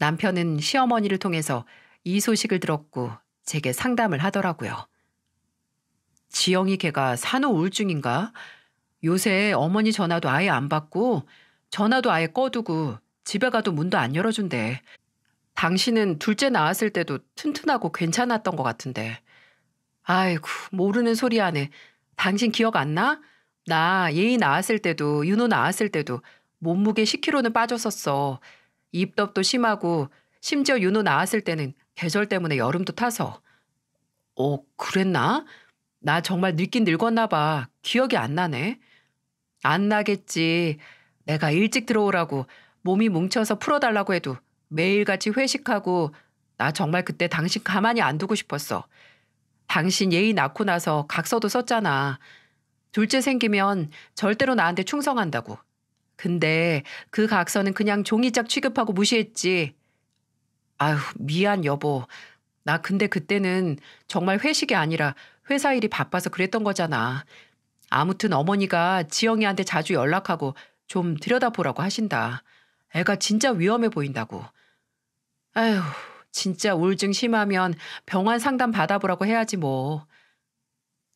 남편은 시어머니를 통해서 이 소식을 들었고 제게 상담을 하더라고요. 지영이 걔가 산후 우울증인가? 요새 어머니 전화도 아예 안 받고 전화도 아예 꺼두고 집에 가도 문도 안 열어준대. 당신은 둘째 낳았을 때도 튼튼하고 괜찮았던 것 같은데. 아이고, 모르는 소리 하네. 당신 기억 안 나? 나 예이 낳았을 때도 윤호 낳았을 때도 몸무게 10kg는 빠졌었어. 입덧도 심하고 심지어 윤호 낳았을 때는 계절 때문에 여름도 타서. 어, 그랬나? 나 정말 늙긴 늙었나 봐. 기억이 안 나네. 안 나겠지. 내가 일찍 들어오라고 몸이 뭉쳐서 풀어달라고 해도 매일같이 회식하고 나 정말 그때 당신 가만히 안 두고 싶었어. 당신 예의 낳고 나서 각서도 썼잖아. 둘째 생기면 절대로 나한테 충성한다고. 근데 그 각서는 그냥 종이짝 취급하고 무시했지. 아휴, 미안, 여보. 나 근데 그때는 정말 회식이 아니라 회사 일이 바빠서 그랬던 거잖아. 아무튼 어머니가 지영이한테 자주 연락하고 좀 들여다보라고 하신다. 애가 진짜 위험해 보인다고. 아휴, 진짜 우울증 심하면 병원 상담 받아보라고 해야지 뭐.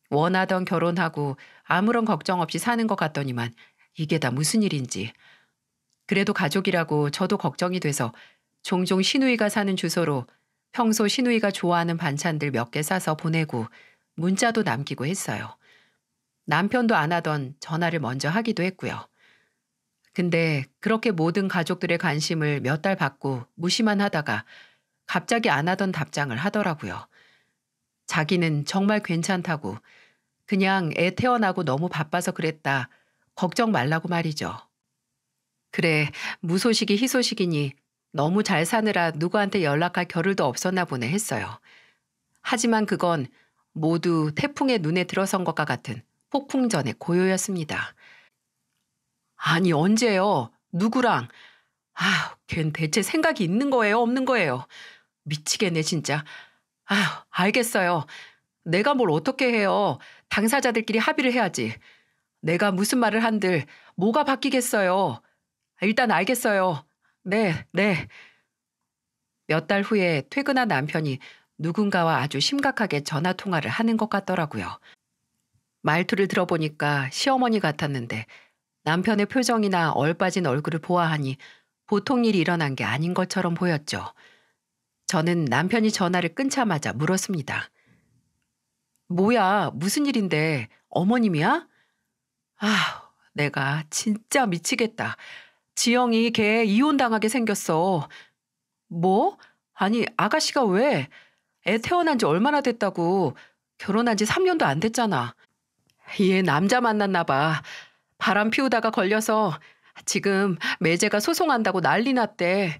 원하던 결혼하고 아무런 걱정 없이 사는 것 같더니만 이게 다 무슨 일인지. 그래도 가족이라고 저도 걱정이 돼서 종종 신우이가 사는 주소로 평소 신우이가 좋아하는 반찬들 몇 개사서 보내고 문자도 남기고 했어요. 남편도 안 하던 전화를 먼저 하기도 했고요. 근데 그렇게 모든 가족들의 관심을 몇 달 받고 무시만 하다가 갑자기 안 하던 답장을 하더라고요. 자기는 정말 괜찮다고 그냥 애 태어나고 너무 바빠서 그랬다. 걱정 말라고 말이죠. 그래, 무소식이 희소식이니 너무 잘 사느라 누구한테 연락할 겨를도 없었나 보네 했어요. 하지만 그건 모두 태풍의 눈에 들어선 것과 같은 폭풍전의 고요였습니다. 아니, 언제요? 누구랑? 아휴, 걘 대체 생각이 있는 거예요? 없는 거예요? 미치겠네, 진짜. 아휴, 알겠어요. 내가 뭘 어떻게 해요. 당사자들끼리 합의를 해야지. 내가 무슨 말을 한들 뭐가 바뀌겠어요. 일단 알겠어요. 네, 네. 몇 달 후에 퇴근한 남편이 누군가와 아주 심각하게 전화 통화를 하는 것 같더라고요. 말투를 들어보니까 시어머니 같았는데 남편의 표정이나 얼빠진 얼굴을 보아하니 보통 일이 일어난 게 아닌 것처럼 보였죠. 저는 남편이 전화를 끊자마자 물었습니다. 뭐야, 무슨 일인데, 어머님이야? 아, 내가 진짜 미치겠다. 지영이 걔 이혼당하게 생겼어. 뭐? 아니, 아가씨가 왜? 애 태어난 지 얼마나 됐다고. 결혼한 지 3년도 안 됐잖아. 얘 남자 만났나 봐. 바람 피우다가 걸려서 지금 매제가 소송한다고 난리 났대.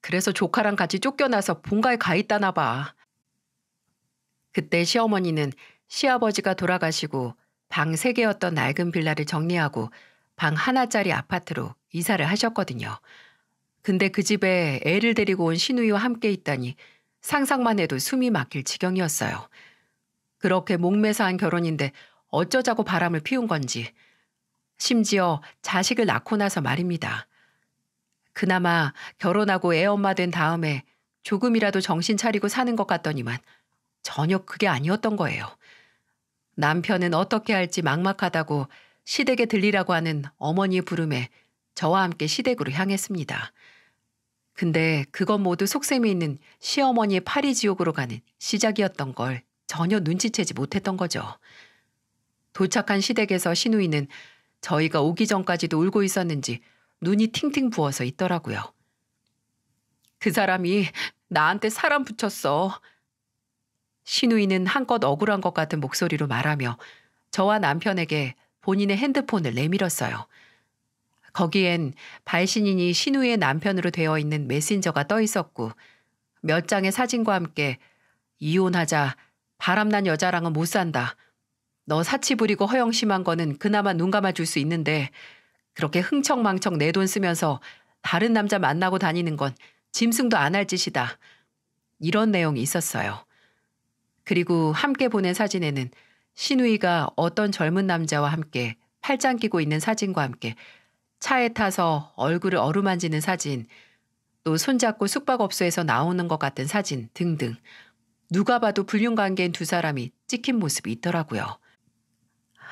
그래서 조카랑 같이 쫓겨나서 본가에 가 있다나 봐. 그때 시어머니는 시아버지가 돌아가시고 방 3개였던 낡은 빌라를 정리하고 방 하나짜리 아파트로 이사를 하셨거든요. 근데 그 집에 애를 데리고 온 신우이와 함께 있다니 상상만 해도 숨이 막힐 지경이었어요. 그렇게 목매사한 결혼인데 어쩌자고 바람을 피운 건지 심지어 자식을 낳고 나서 말입니다. 그나마 결혼하고 애엄마 된 다음에 조금이라도 정신 차리고 사는 것 같더니만 전혀 그게 아니었던 거예요. 남편은 어떻게 할지 막막하다고 시댁에 들리라고 하는 어머니의 부름에 저와 함께 시댁으로 향했습니다. 근데 그건 모두 속셈이 있는 시어머니의 파리 지옥으로 가는 시작이었던 걸 전혀 눈치채지 못했던 거죠. 도착한 시댁에서 신우이는 저희가 오기 전까지도 울고 있었는지 눈이 팅팅 부어서 있더라고요. 그 사람이 나한테 사람 붙였어. 신우이는 한껏 억울한 것 같은 목소리로 말하며 저와 남편에게 본인의 핸드폰을 내밀었어요. 거기엔 발신인이 신우의 남편으로 되어 있는 메신저가 떠 있었고 몇 장의 사진과 함께 이혼하자 바람난 여자랑은 못 산다. 너 사치 부리고 허영심한 거는 그나마 눈 감아줄 수 있는데 그렇게 흥청망청 내 돈 쓰면서 다른 남자 만나고 다니는 건 짐승도 안 할 짓이다. 이런 내용이 있었어요. 그리고 함께 보낸 사진에는 신우이가 어떤 젊은 남자와 함께 팔짱 끼고 있는 사진과 함께 차에 타서 얼굴을 어루만지는 사진, 또 손잡고 숙박업소에서 나오는 것 같은 사진 등등 누가 봐도 불륜관계인 두 사람이 찍힌 모습이 있더라고요.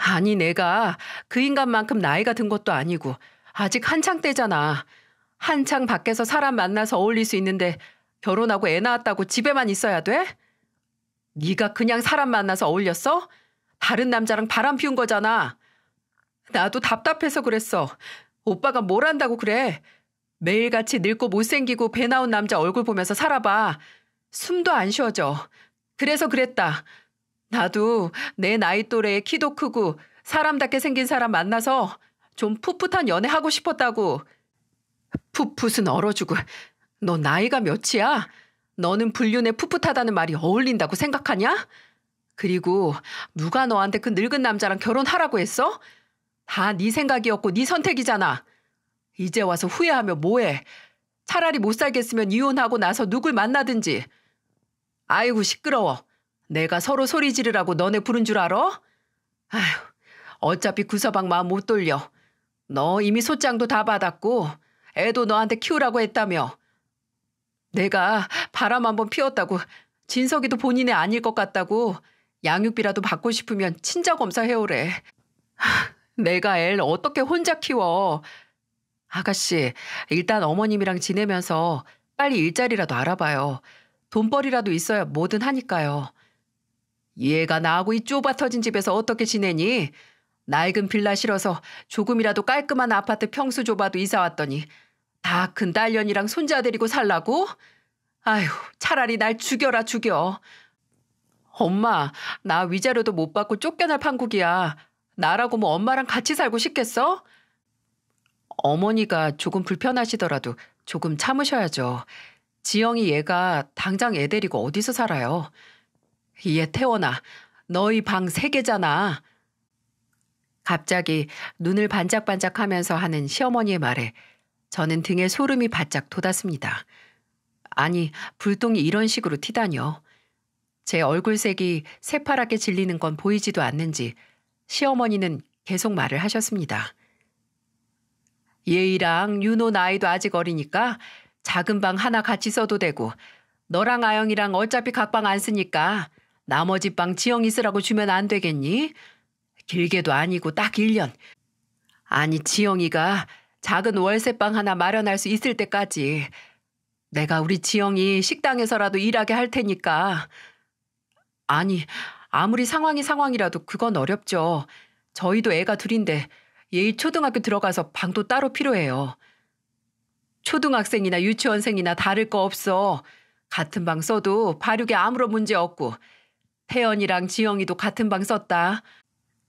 아니, 내가 그 인간만큼 나이가 든 것도 아니고 아직 한창 때잖아. 한창 밖에서 사람 만나서 어울릴 수 있는데 결혼하고 애 낳았다고 집에만 있어야 돼? 네가 그냥 사람 만나서 어울렸어? 다른 남자랑 바람 피운 거잖아. 나도 답답해서 그랬어. 오빠가 뭘 한다고 그래. 매일같이 늙고 못생기고 배 나온 남자 얼굴 보면서 살아봐. 숨도 안 쉬어져. 그래서 그랬다. 나도 내 나이 또래에 키도 크고 사람답게 생긴 사람 만나서 좀 풋풋한 연애 하고 싶었다고. 풋풋은 얼어주고 너 나이가 몇이야? 너는 불륜에 풋풋하다는 말이 어울린다고 생각하냐? 그리고 누가 너한테 그 늙은 남자랑 결혼하라고 했어? 다 네 생각이었고 네 선택이잖아. 이제 와서 후회하며 뭐해? 차라리 못 살겠으면 이혼하고 나서 누굴 만나든지. 아이고 시끄러워. 내가 서로 소리 지르라고 너네 부른 줄 알아? 아휴, 어차피 구서방 마음 못 돌려. 너 이미 소장도 다 받았고 애도 너한테 키우라고 했다며. 내가 바람 한번 피웠다고 진석이도 본인의 아닐 것 같다고 양육비라도 받고 싶으면 친자 검사 해오래. 내가 애를 어떻게 혼자 키워. 아가씨, 일단 어머님이랑 지내면서 빨리 일자리라도 알아봐요. 돈벌이라도 있어야 뭐든 하니까요. 얘가 나하고 이 좁아 터진 집에서 어떻게 지내니? 낡은 빌라 실어서 조금이라도 깔끔한 아파트 평수 좁아도 이사 왔더니 다 큰 딸년이랑 손자 데리고 살라고? 아휴 차라리 날 죽여라 죽여. 엄마 나 위자료도 못 받고 쫓겨날 판국이야. 나라고 뭐 엄마랑 같이 살고 싶겠어? 어머니가 조금 불편하시더라도 조금 참으셔야죠. 지영이 얘가 당장 애 데리고 어디서 살아요. 얘 태원아, 너희 방 세 개잖아. 갑자기 눈을 반짝반짝 하면서 하는 시어머니의 말에 저는 등에 소름이 바짝 돋았습니다. 아니, 불똥이 이런 식으로 튀다뇨제 얼굴색이 새파랗게 질리는 건 보이지도 않는지 시어머니는 계속 말을 하셨습니다. 예이랑 윤호 나이도 아직 어리니까 작은 방 하나 같이 써도 되고 너랑 아영이랑 어차피 각방 안 쓰니까 나머지 빵 지영 이쓰라고 주면 안 되겠니? 길게도 아니고 딱 1년. 아니 지영이가 작은 월세빵 하나 마련할 수 있을 때까지 내가 우리 지영이 식당에서라도 일하게 할 테니까. 아니 아무리 상황이 상황이라도 그건 어렵죠. 저희도 애가 둘인데 예일 초등학교 들어가서 방도 따로 필요해요. 초등학생이나 유치원생이나 다를 거 없어. 같은 방 써도 발육에 아무런 문제 없고 혜연이랑 지영이도 같은 방 썼다.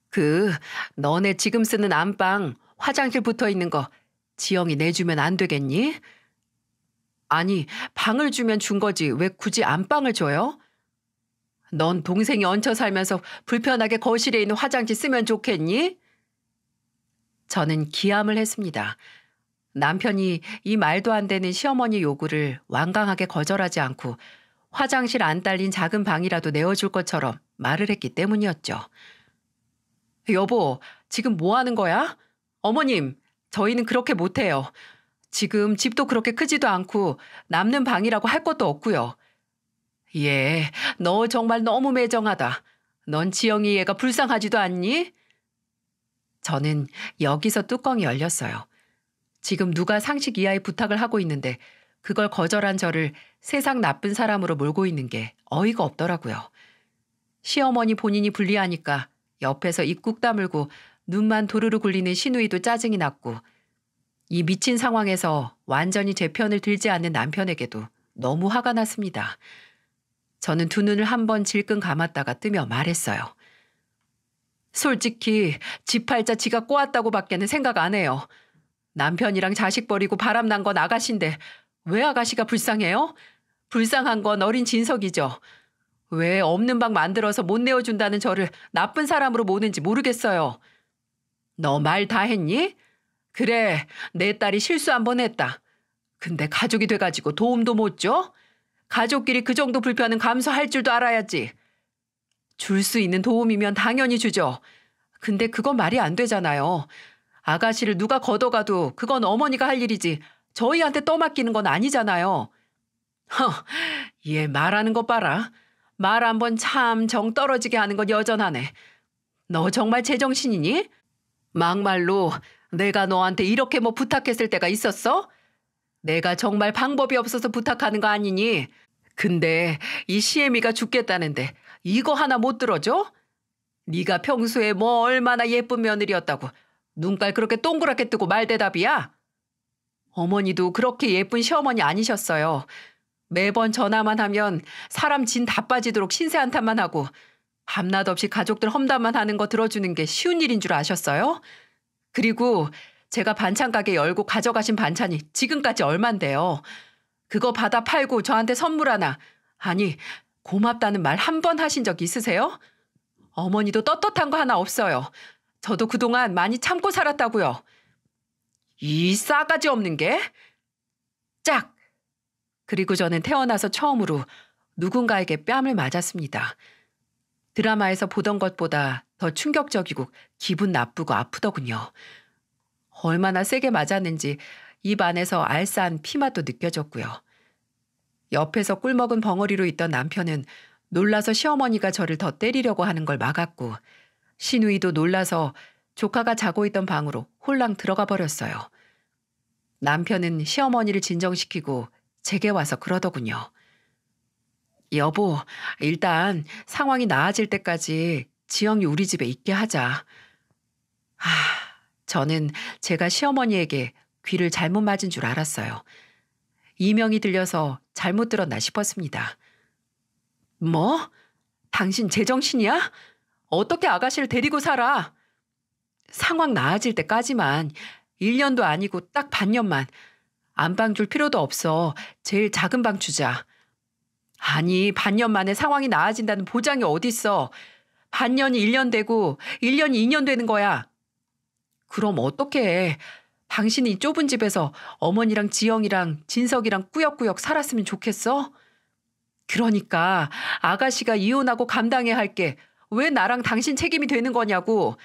그 너네 지금 쓰는 안방 화장실 붙어 있는 거 지영이 내주면 안 되겠니? 아니 방을 주면 준 거지 왜 굳이 안방을 줘요? 넌 동생이 얹혀 살면서 불편하게 거실에 있는 화장지 쓰면 좋겠니? 저는 기함을 했습니다. 남편이 이 말도 안 되는 시어머니 요구를 완강하게 거절하지 않고 화장실 안 딸린 작은 방이라도 내어줄 것처럼 말을 했기 때문이었죠. 여보, 지금 뭐 하는 거야? 어머님, 저희는 그렇게 못해요. 지금 집도 그렇게 크지도 않고 남는 방이라고 할 것도 없고요. 예, 너 정말 너무 매정하다. 넌 지영이 얘가 불쌍하지도 않니? 저는 여기서 뚜껑이 열렸어요. 지금 누가 상식 이하의 부탁을 하고 있는데 그걸 거절한 저를 세상 나쁜 사람으로 몰고 있는 게 어이가 없더라고요. 시어머니 본인이 불리하니까 옆에서 입국 다물고 눈만 도르르 굴리는 시누이도 짜증이 났고 이 미친 상황에서 완전히 제 편을 들지 않는 남편에게도 너무 화가 났습니다. 저는 두 눈을 한 번 질끈 감았다가 뜨며 말했어요. 솔직히 지 팔자 지가 꼬았다고 밖에는 생각 안 해요. 남편이랑 자식 버리고 바람난 건 아가씨인데 왜 아가씨가 불쌍해요? 불쌍한 건 어린 진석이죠. 왜 없는 방 만들어서 못 내어준다는 저를 나쁜 사람으로 모는지 모르겠어요. 너 말 다 했니? 그래, 내 딸이 실수 한번 했다. 근데 가족이 돼가지고 도움도 못 줘? 가족끼리 그 정도 불편은 감수할 줄도 알아야지. 줄 수 있는 도움이면 당연히 주죠. 근데 그건 말이 안 되잖아요. 아가씨를 누가 걷어가도 그건 어머니가 할 일이지 저희한테 떠맡기는 건 아니잖아요. 허, 얘 말하는 거 봐라. 말 한번 참 정 떨어지게 하는 건 여전하네. 너 정말 제정신이니? 막말로 내가 너한테 이렇게 뭐 부탁했을 때가 있었어? 내가 정말 방법이 없어서 부탁하는 거 아니니? 근데 이 시애미가 죽겠다는데 이거 하나 못 들어줘? 네가 평소에 뭐 얼마나 예쁜 며느리였다고 눈깔 그렇게 동그랗게 뜨고 말대답이야? 어머니도 그렇게 예쁜 시어머니 아니셨어요. 매번 전화만 하면 사람 진 다 빠지도록 신세 한탄만 하고 밤낮 없이 가족들 험담만 하는 거 들어주는 게 쉬운 일인 줄 아셨어요? 그리고 제가 반찬 가게 열고 가져가신 반찬이 지금까지 얼만데요. 그거 받아 팔고 저한테 선물 하나 아니 고맙다는 말 한 번 하신 적 있으세요? 어머니도 떳떳한 거 하나 없어요. 저도 그동안 많이 참고 살았다고요. 이 싸가지 없는 게? 짝! 그리고 저는 태어나서 처음으로 누군가에게 뺨을 맞았습니다. 드라마에서 보던 것보다 더 충격적이고 기분 나쁘고 아프더군요. 얼마나 세게 맞았는지 입 안에서 알싸한 피맛도 느껴졌고요. 옆에서 꿀먹은 벙어리로 있던 남편은 놀라서 시어머니가 저를 더 때리려고 하는 걸 막았고, 시누이도 놀라서 조카가 자고 있던 방으로 홀랑 들어가 버렸어요. 남편은 시어머니를 진정시키고 제게 와서 그러더군요. 여보, 일단 상황이 나아질 때까지 지영이 우리 집에 있게 하자. 아, 저는 제가 시어머니에게 귀를 잘못 맞은 줄 알았어요. 이명이 들려서 잘못 들었나 싶었습니다. 뭐? 당신 제정신이야? 어떻게 아가씨를 데리고 살아? 상황 나아질 때까지만 1년도 아니고 딱 반년만 안방 줄 필요도 없어. 제일 작은 방 주자. 아니 반년 만에 상황이 나아진다는 보장이 어딨어. 반년이 1년 되고 1년이 2년 되는 거야. 그럼 어떻게 해. 당신이 이 좁은 집에서 어머니랑 지영이랑 진석이랑 꾸역꾸역 살았으면 좋겠어? 그러니까 아가씨가 이혼하고 감당해야 할게왜 나랑 당신 책임이 되는 거냐고.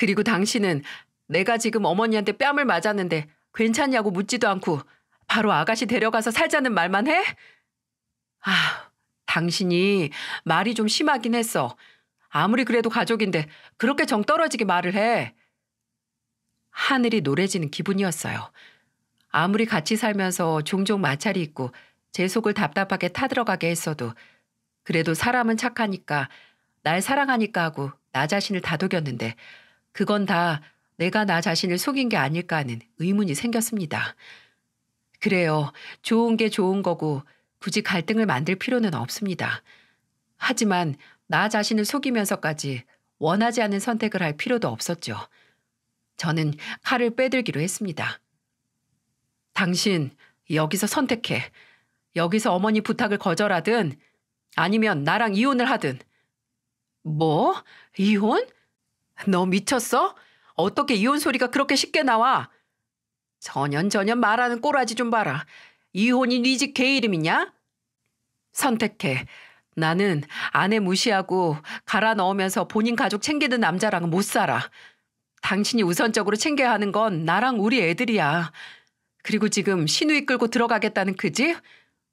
그리고 당신은 내가 지금 어머니한테 뺨을 맞았는데 괜찮냐고 묻지도 않고 바로 아가씨 데려가서 살자는 말만 해? 아, 당신이 말이 좀 심하긴 했어. 아무리 그래도 가족인데 그렇게 정 떨어지게 말을 해. 하늘이 노래지는 기분이었어요. 아무리 같이 살면서 종종 마찰이 있고 제 속을 답답하게 타들어가게 했어도 그래도 사람은 착하니까 날 사랑하니까 하고 나 자신을 다독였는데 그건 다 내가 나 자신을 속인 게 아닐까 하는 의문이 생겼습니다. 그래요. 좋은 게 좋은 거고 굳이 갈등을 만들 필요는 없습니다. 하지만 나 자신을 속이면서까지 원하지 않은 선택을 할 필요도 없었죠. 저는 칼을 빼들기로 했습니다. 당신 여기서 선택해. 여기서 어머니 부탁을 거절하든 아니면 나랑 이혼을 하든. 뭐? 이혼? 너 미쳤어? 어떻게 이혼 소리가 그렇게 쉽게 나와? 전연전연 말하는 꼬라지 좀 봐라. 이혼이 네집개 이름이냐? 선택해. 나는 아내 무시하고 갈아 넣으면서 본인 가족 챙기는 남자랑은 못 살아. 당신이 우선적으로 챙겨야 하는 건 나랑 우리 애들이야. 그리고 지금 신우이 끌고 들어가겠다는 그지?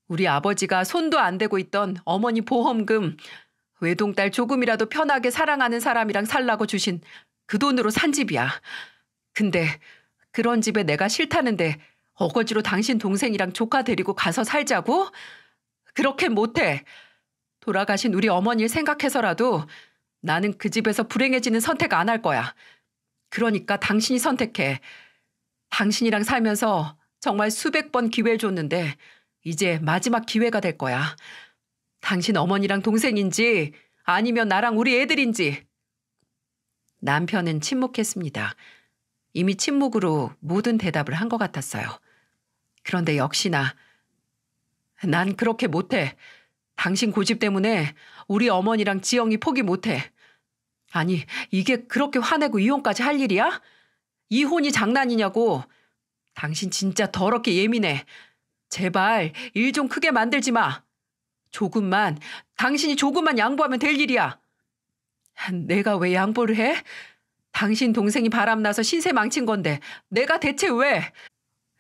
우리 아버지가 손도 안 대고 있던 어머니 보험금 외동딸 조금이라도 편하게 사랑하는 사람이랑 살라고 주신 그 돈으로 산 집이야. 근데 그런 집에 내가 싫다는데 어거지로 당신 동생이랑 조카 데리고 가서 살자고? 그렇게 못해. 돌아가신 우리 어머니를 생각해서라도 나는 그 집에서 불행해지는 선택 안 할 거야. 그러니까 당신이 선택해. 당신이랑 살면서 정말 수백 번 기회를 줬는데 이제 마지막 기회가 될 거야. 당신 어머니랑 동생인지 아니면 나랑 우리 애들인지. 남편은 침묵했습니다. 이미 침묵으로 모든 대답을 한 것 같았어요. 그런데 역시나 난 그렇게 못해. 당신 고집 때문에 우리 어머니랑 지영이 포기 못해. 아니, 이게 그렇게 화내고 이혼까지 할 일이야? 이혼이 장난이냐고. 당신 진짜 더럽게 예민해. 제발 일 좀 크게 만들지 마. 조금만, 당신이 조금만 양보하면 될 일이야. 내가 왜 양보를 해? 당신 동생이 바람나서 신세 망친 건데 내가 대체 왜?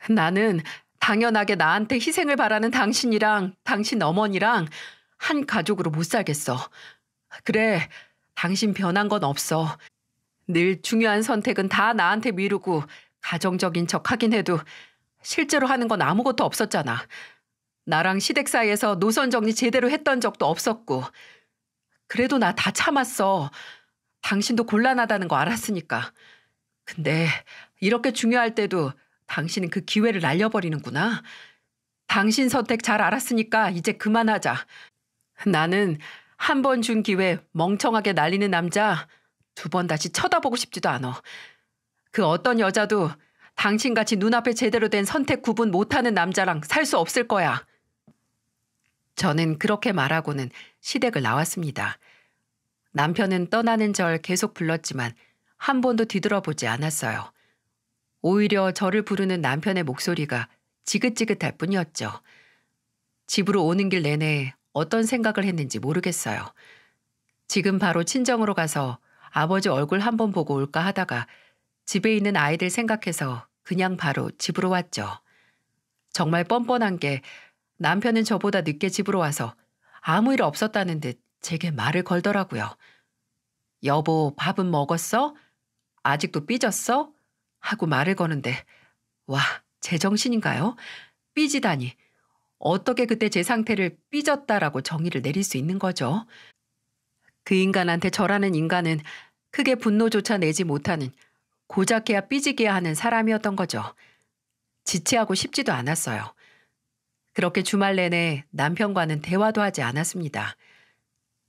나는 당연하게 나한테 희생을 바라는 당신이랑 당신 어머니랑 한 가족으로 못 살겠어. 그래, 당신 변한 건 없어. 늘 중요한 선택은 다 나한테 미루고 가정적인 척 하긴 해도 실제로 하는 건 아무것도 없었잖아. 나랑 시댁 사이에서 노선 정리 제대로 했던 적도 없었고 그래도 나 다 참았어. 당신도 곤란하다는 거 알았으니까. 근데 이렇게 중요할 때도 당신은 그 기회를 날려버리는구나. 당신 선택 잘 알았으니까 이제 그만하자. 나는 한 번 준 기회 멍청하게 날리는 남자 두 번 다시 쳐다보고 싶지도 않아. 그 어떤 여자도 당신같이 눈앞에 제대로 된 선택 구분 못하는 남자랑 살 수 없을 거야. 저는 그렇게 말하고는 시댁을 나왔습니다. 남편은 떠나는 절 계속 불렀지만 한 번도 뒤돌아보지 않았어요. 오히려 저를 부르는 남편의 목소리가 지긋지긋할 뿐이었죠. 집으로 오는 길 내내 어떤 생각을 했는지 모르겠어요. 지금 바로 친정으로 가서 아버지 얼굴 한 번 보고 올까 하다가 집에 있는 아이들 생각해서 그냥 바로 집으로 왔죠. 정말 뻔뻔한 게 남편은 저보다 늦게 집으로 와서 아무 일 없었다는 듯 제게 말을 걸더라고요. 여보, 밥은 먹었어? 아직도 삐졌어? 하고 말을 거는데, 와, 제 정신인가요? 삐지다니. 어떻게 그때 제 상태를 삐졌다라고 정의를 내릴 수 있는 거죠? 그 인간한테 저라는 인간은 크게 분노조차 내지 못하는 고작해야 삐지게 하는 사람이었던 거죠. 지체하고 싶지도 않았어요. 그렇게 주말 내내 남편과는 대화도 하지 않았습니다.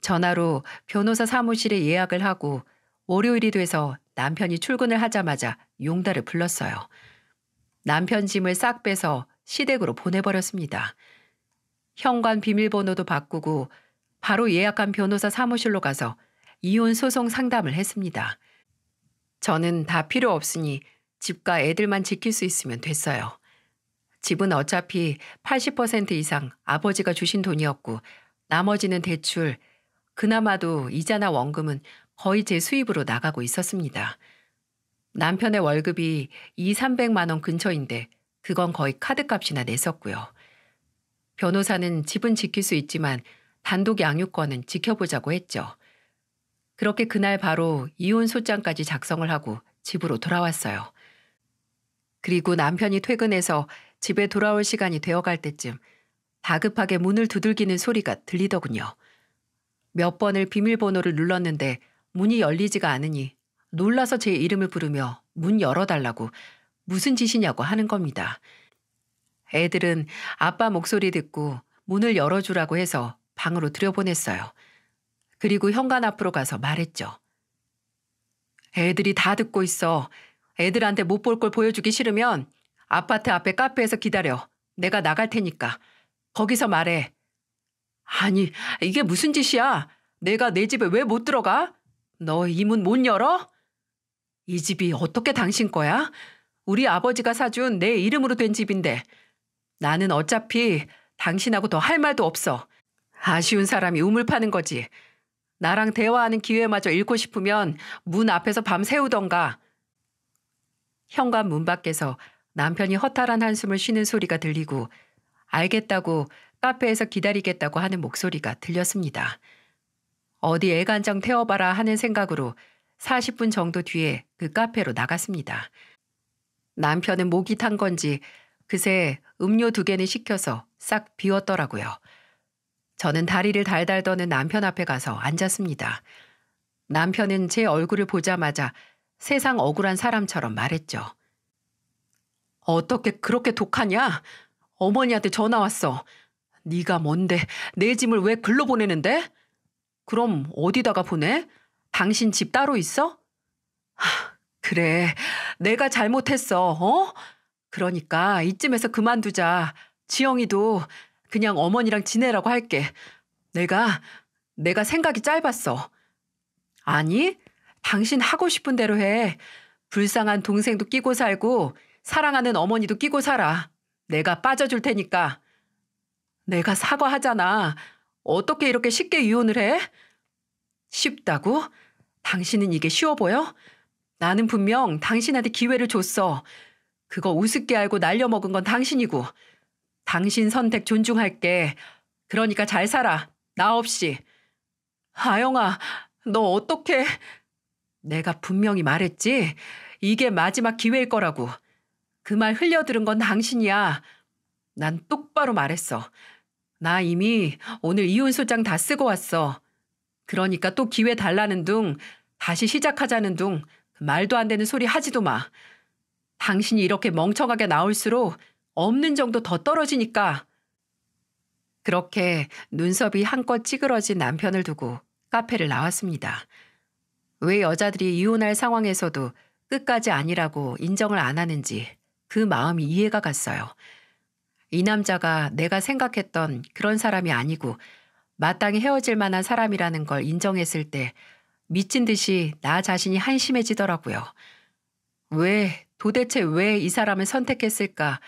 전화로 변호사 사무실에 예약을 하고 월요일이 돼서 남편이 출근을 하자마자 용달을 불렀어요. 남편 짐을 싹 빼서 시댁으로 보내버렸습니다. 현관 비밀번호도 바꾸고 바로 예약한 변호사 사무실로 가서 이혼 소송 상담을 했습니다. 저는 다 필요 없으니 집과 애들만 지킬 수 있으면 됐어요. 집은 어차피 80% 이상 아버지가 주신 돈이었고 나머지는 대출, 그나마도 이자나 원금은 거의 제 수입으로 나가고 있었습니다. 남편의 월급이 2, 300만 원 근처인데 그건 거의 카드값이나 냈었고요. 변호사는 집은 지킬 수 있지만 단독 양육권은 지켜보자고 했죠. 그렇게 그날 바로 이혼 소장까지 작성을 하고 집으로 돌아왔어요. 그리고 남편이 퇴근해서 집에 돌아올 시간이 되어갈 때쯤 다급하게 문을 두들기는 소리가 들리더군요. 몇 번을 비밀번호를 눌렀는데 문이 열리지가 않으니 놀라서 제 이름을 부르며 문 열어달라고 무슨 짓이냐고 하는 겁니다. 애들은 아빠 목소리 듣고 문을 열어주라고 해서 방으로 들여보냈어요. 그리고 현관 앞으로 가서 말했죠. 애들이 다 듣고 있어. 애들한테 못 볼 걸 보여주기 싫으면 아파트 앞에 카페에서 기다려. 내가 나갈 테니까. 거기서 말해. 아니, 이게 무슨 짓이야? 내가 내 집에 왜 못 들어가? 너 이 문 못 열어? 이 집이 어떻게 당신 거야? 우리 아버지가 사준 내 이름으로 된 집인데. 나는 어차피 당신하고 더 할 말도 없어. 아쉬운 사람이 우물 파는 거지. 나랑 대화하는 기회마저 잃고 싶으면 문 앞에서 밤 새우던가. 현관 문 밖에서 남편이 허탈한 한숨을 쉬는 소리가 들리고 알겠다고 카페에서 기다리겠다고 하는 목소리가 들렸습니다. 어디 애간장 태워봐라 하는 생각으로 40분 정도 뒤에 그 카페로 나갔습니다. 남편은 목이 탄 건지 그새 음료 두 개는 시켜서 싹 비웠더라고요. 저는 다리를 달달 떠는 남편 앞에 가서 앉았습니다. 남편은 제 얼굴을 보자마자 세상 억울한 사람처럼 말했죠. 어떻게 그렇게 독하냐? 어머니한테 전화 왔어. 네가 뭔데 내 짐을 왜 글로 보내는데? 그럼 어디다가 보내? 당신 집 따로 있어? 하, 그래. 내가 잘못했어. 어? 그러니까 이쯤에서 그만두자. 지영이도 그냥 어머니랑 지내라고 할게. 내가 내가 생각이 짧았어. 아니, 당신 하고 싶은 대로 해. 불쌍한 동생도 끼고 살고 사랑하는 어머니도 끼고 살아. 내가 빠져줄 테니까. 내가 사과하잖아. 어떻게 이렇게 쉽게 이혼을 해? 쉽다고? 당신은 이게 쉬워 보여? 나는 분명 당신한테 기회를 줬어. 그거 우습게 알고 날려먹은 건 당신이고. 당신 선택 존중할게. 그러니까 잘 살아. 나 없이. 아영아, 너 어떻게... 내가 분명히 말했지? 이게 마지막 기회일 거라고. 그말 흘려들은 건 당신이야. 난 똑바로 말했어. 나 이미 오늘 이혼소장 다 쓰고 왔어. 그러니까 또 기회 달라는 둥, 다시 시작하자는 둥, 말도 안 되는 소리 하지도 마. 당신이 이렇게 멍청하게 나올수록 없는 정도 더 떨어지니까. 그렇게 눈썹이 한껏 찌그러진 남편을 두고 카페를 나왔습니다. 왜 여자들이 이혼할 상황에서도 끝까지 아니라고 인정을 안 하는지 그 마음이 이해가 갔어요. 이 남자가 내가 생각했던 그런 사람이 아니고 마땅히 헤어질 만한 사람이라는 걸 인정했을 때 미친 듯이 나 자신이 한심해지더라고요. 왜, 도대체 왜 이 사람을 선택했을까?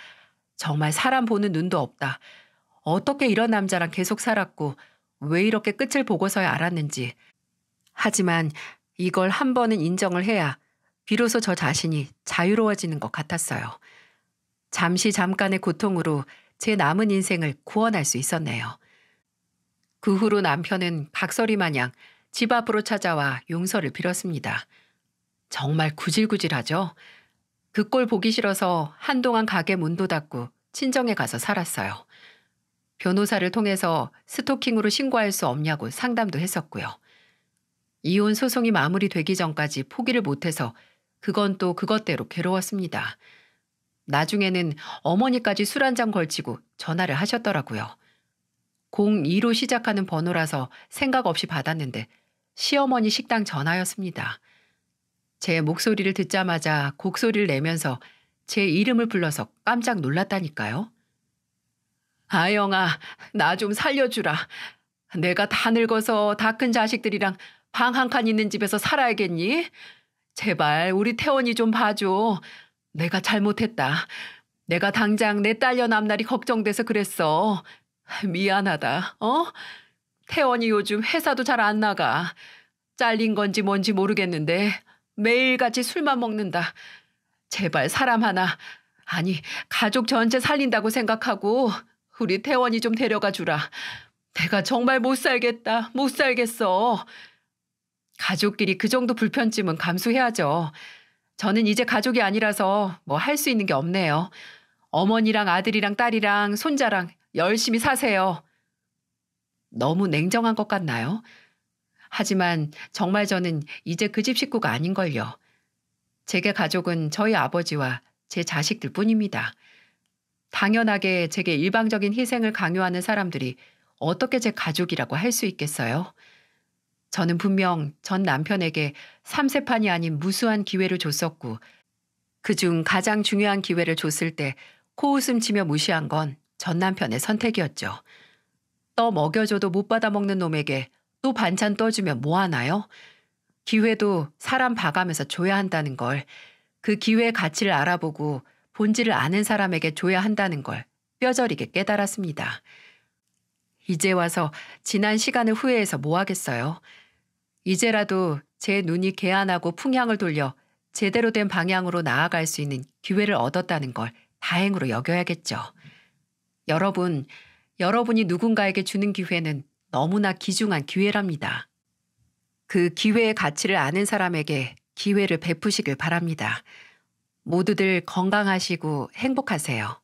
정말 사람 보는 눈도 없다. 어떻게 이런 남자랑 계속 살았고 왜 이렇게 끝을 보고서야 알았는지. 하지만 이걸 한 번은 인정을 해야 비로소 저 자신이 자유로워지는 것 같았어요. 잠시 잠깐의 고통으로 제 남은 인생을 구원할 수 있었네요. 그 후로 남편은 박설이 마냥 집 앞으로 찾아와 용서를 빌었습니다. 정말 구질구질하죠? 그 꼴 보기 싫어서 한동안 가게 문도 닫고 친정에 가서 살았어요. 변호사를 통해서 스토킹으로 신고할 수 없냐고 상담도 했었고요. 이혼 소송이 마무리되기 전까지 포기를 못해서 그건 또 그것대로 괴로웠습니다. 나중에는 어머니까지 술 한 잔 걸치고 전화를 하셨더라고요. 02로 시작하는 번호라서 생각 없이 받았는데 시어머니 식당 전화였습니다. 제 목소리를 듣자마자 곡소리를 내면서 제 이름을 불러서 깜짝 놀랐다니까요. 아영아, 나 좀 살려주라. 내가 다 늙어서 다 큰 자식들이랑 방 한 칸 있는 집에서 살아야겠니? 제발 우리 태원이 좀 봐줘. 내가 잘못했다. 내가 당장 내 딸려 남날이 걱정돼서 그랬어. 미안하다. 어? 태원이 요즘 회사도 잘 안 나가. 잘린 건지 뭔지 모르겠는데 매일같이 술만 먹는다. 제발 사람 하나, 아니 가족 전체 살린다고 생각하고 우리 태원이 좀 데려가 주라. 내가 정말 못 살겠다. 못 살겠어. 가족끼리 그 정도 불편쯤은 감수해야죠. 저는 이제 가족이 아니라서 뭐 할 수 있는 게 없네요. 어머니랑 아들이랑 딸이랑 손자랑 열심히 사세요. 너무 냉정한 것 같나요? 하지만 정말 저는 이제 그 집 식구가 아닌걸요. 제게 가족은 저희 아버지와 제 자식들 뿐입니다. 당연하게 제게 일방적인 희생을 강요하는 사람들이 어떻게 제 가족이라고 할 수 있겠어요? 저는 분명 전 남편에게 3세판이 아닌 무수한 기회를 줬었고 그 중 가장 중요한 기회를 줬을 때 코웃음 치며 무시한 건 전 남편의 선택이었죠. 떠 먹여줘도 못 받아먹는 놈에게 또 반찬 떠주면 뭐하나요? 기회도 사람 봐가면서 줘야 한다는 걸, 그 기회의 가치를 알아보고 본질을 아는 사람에게 줘야 한다는 걸 뼈저리게 깨달았습니다. 이제 와서 지난 시간을 후회해서 뭐 하겠어요? 이제라도 제 눈이 개안하고 풍향을 돌려 제대로 된 방향으로 나아갈 수 있는 기회를 얻었다는 걸 다행으로 여겨야겠죠. 여러분, 여러분이 누군가에게 주는 기회는 너무나 귀중한 기회랍니다. 그 기회의 가치를 아는 사람에게 기회를 베푸시길 바랍니다. 모두들 건강하시고 행복하세요.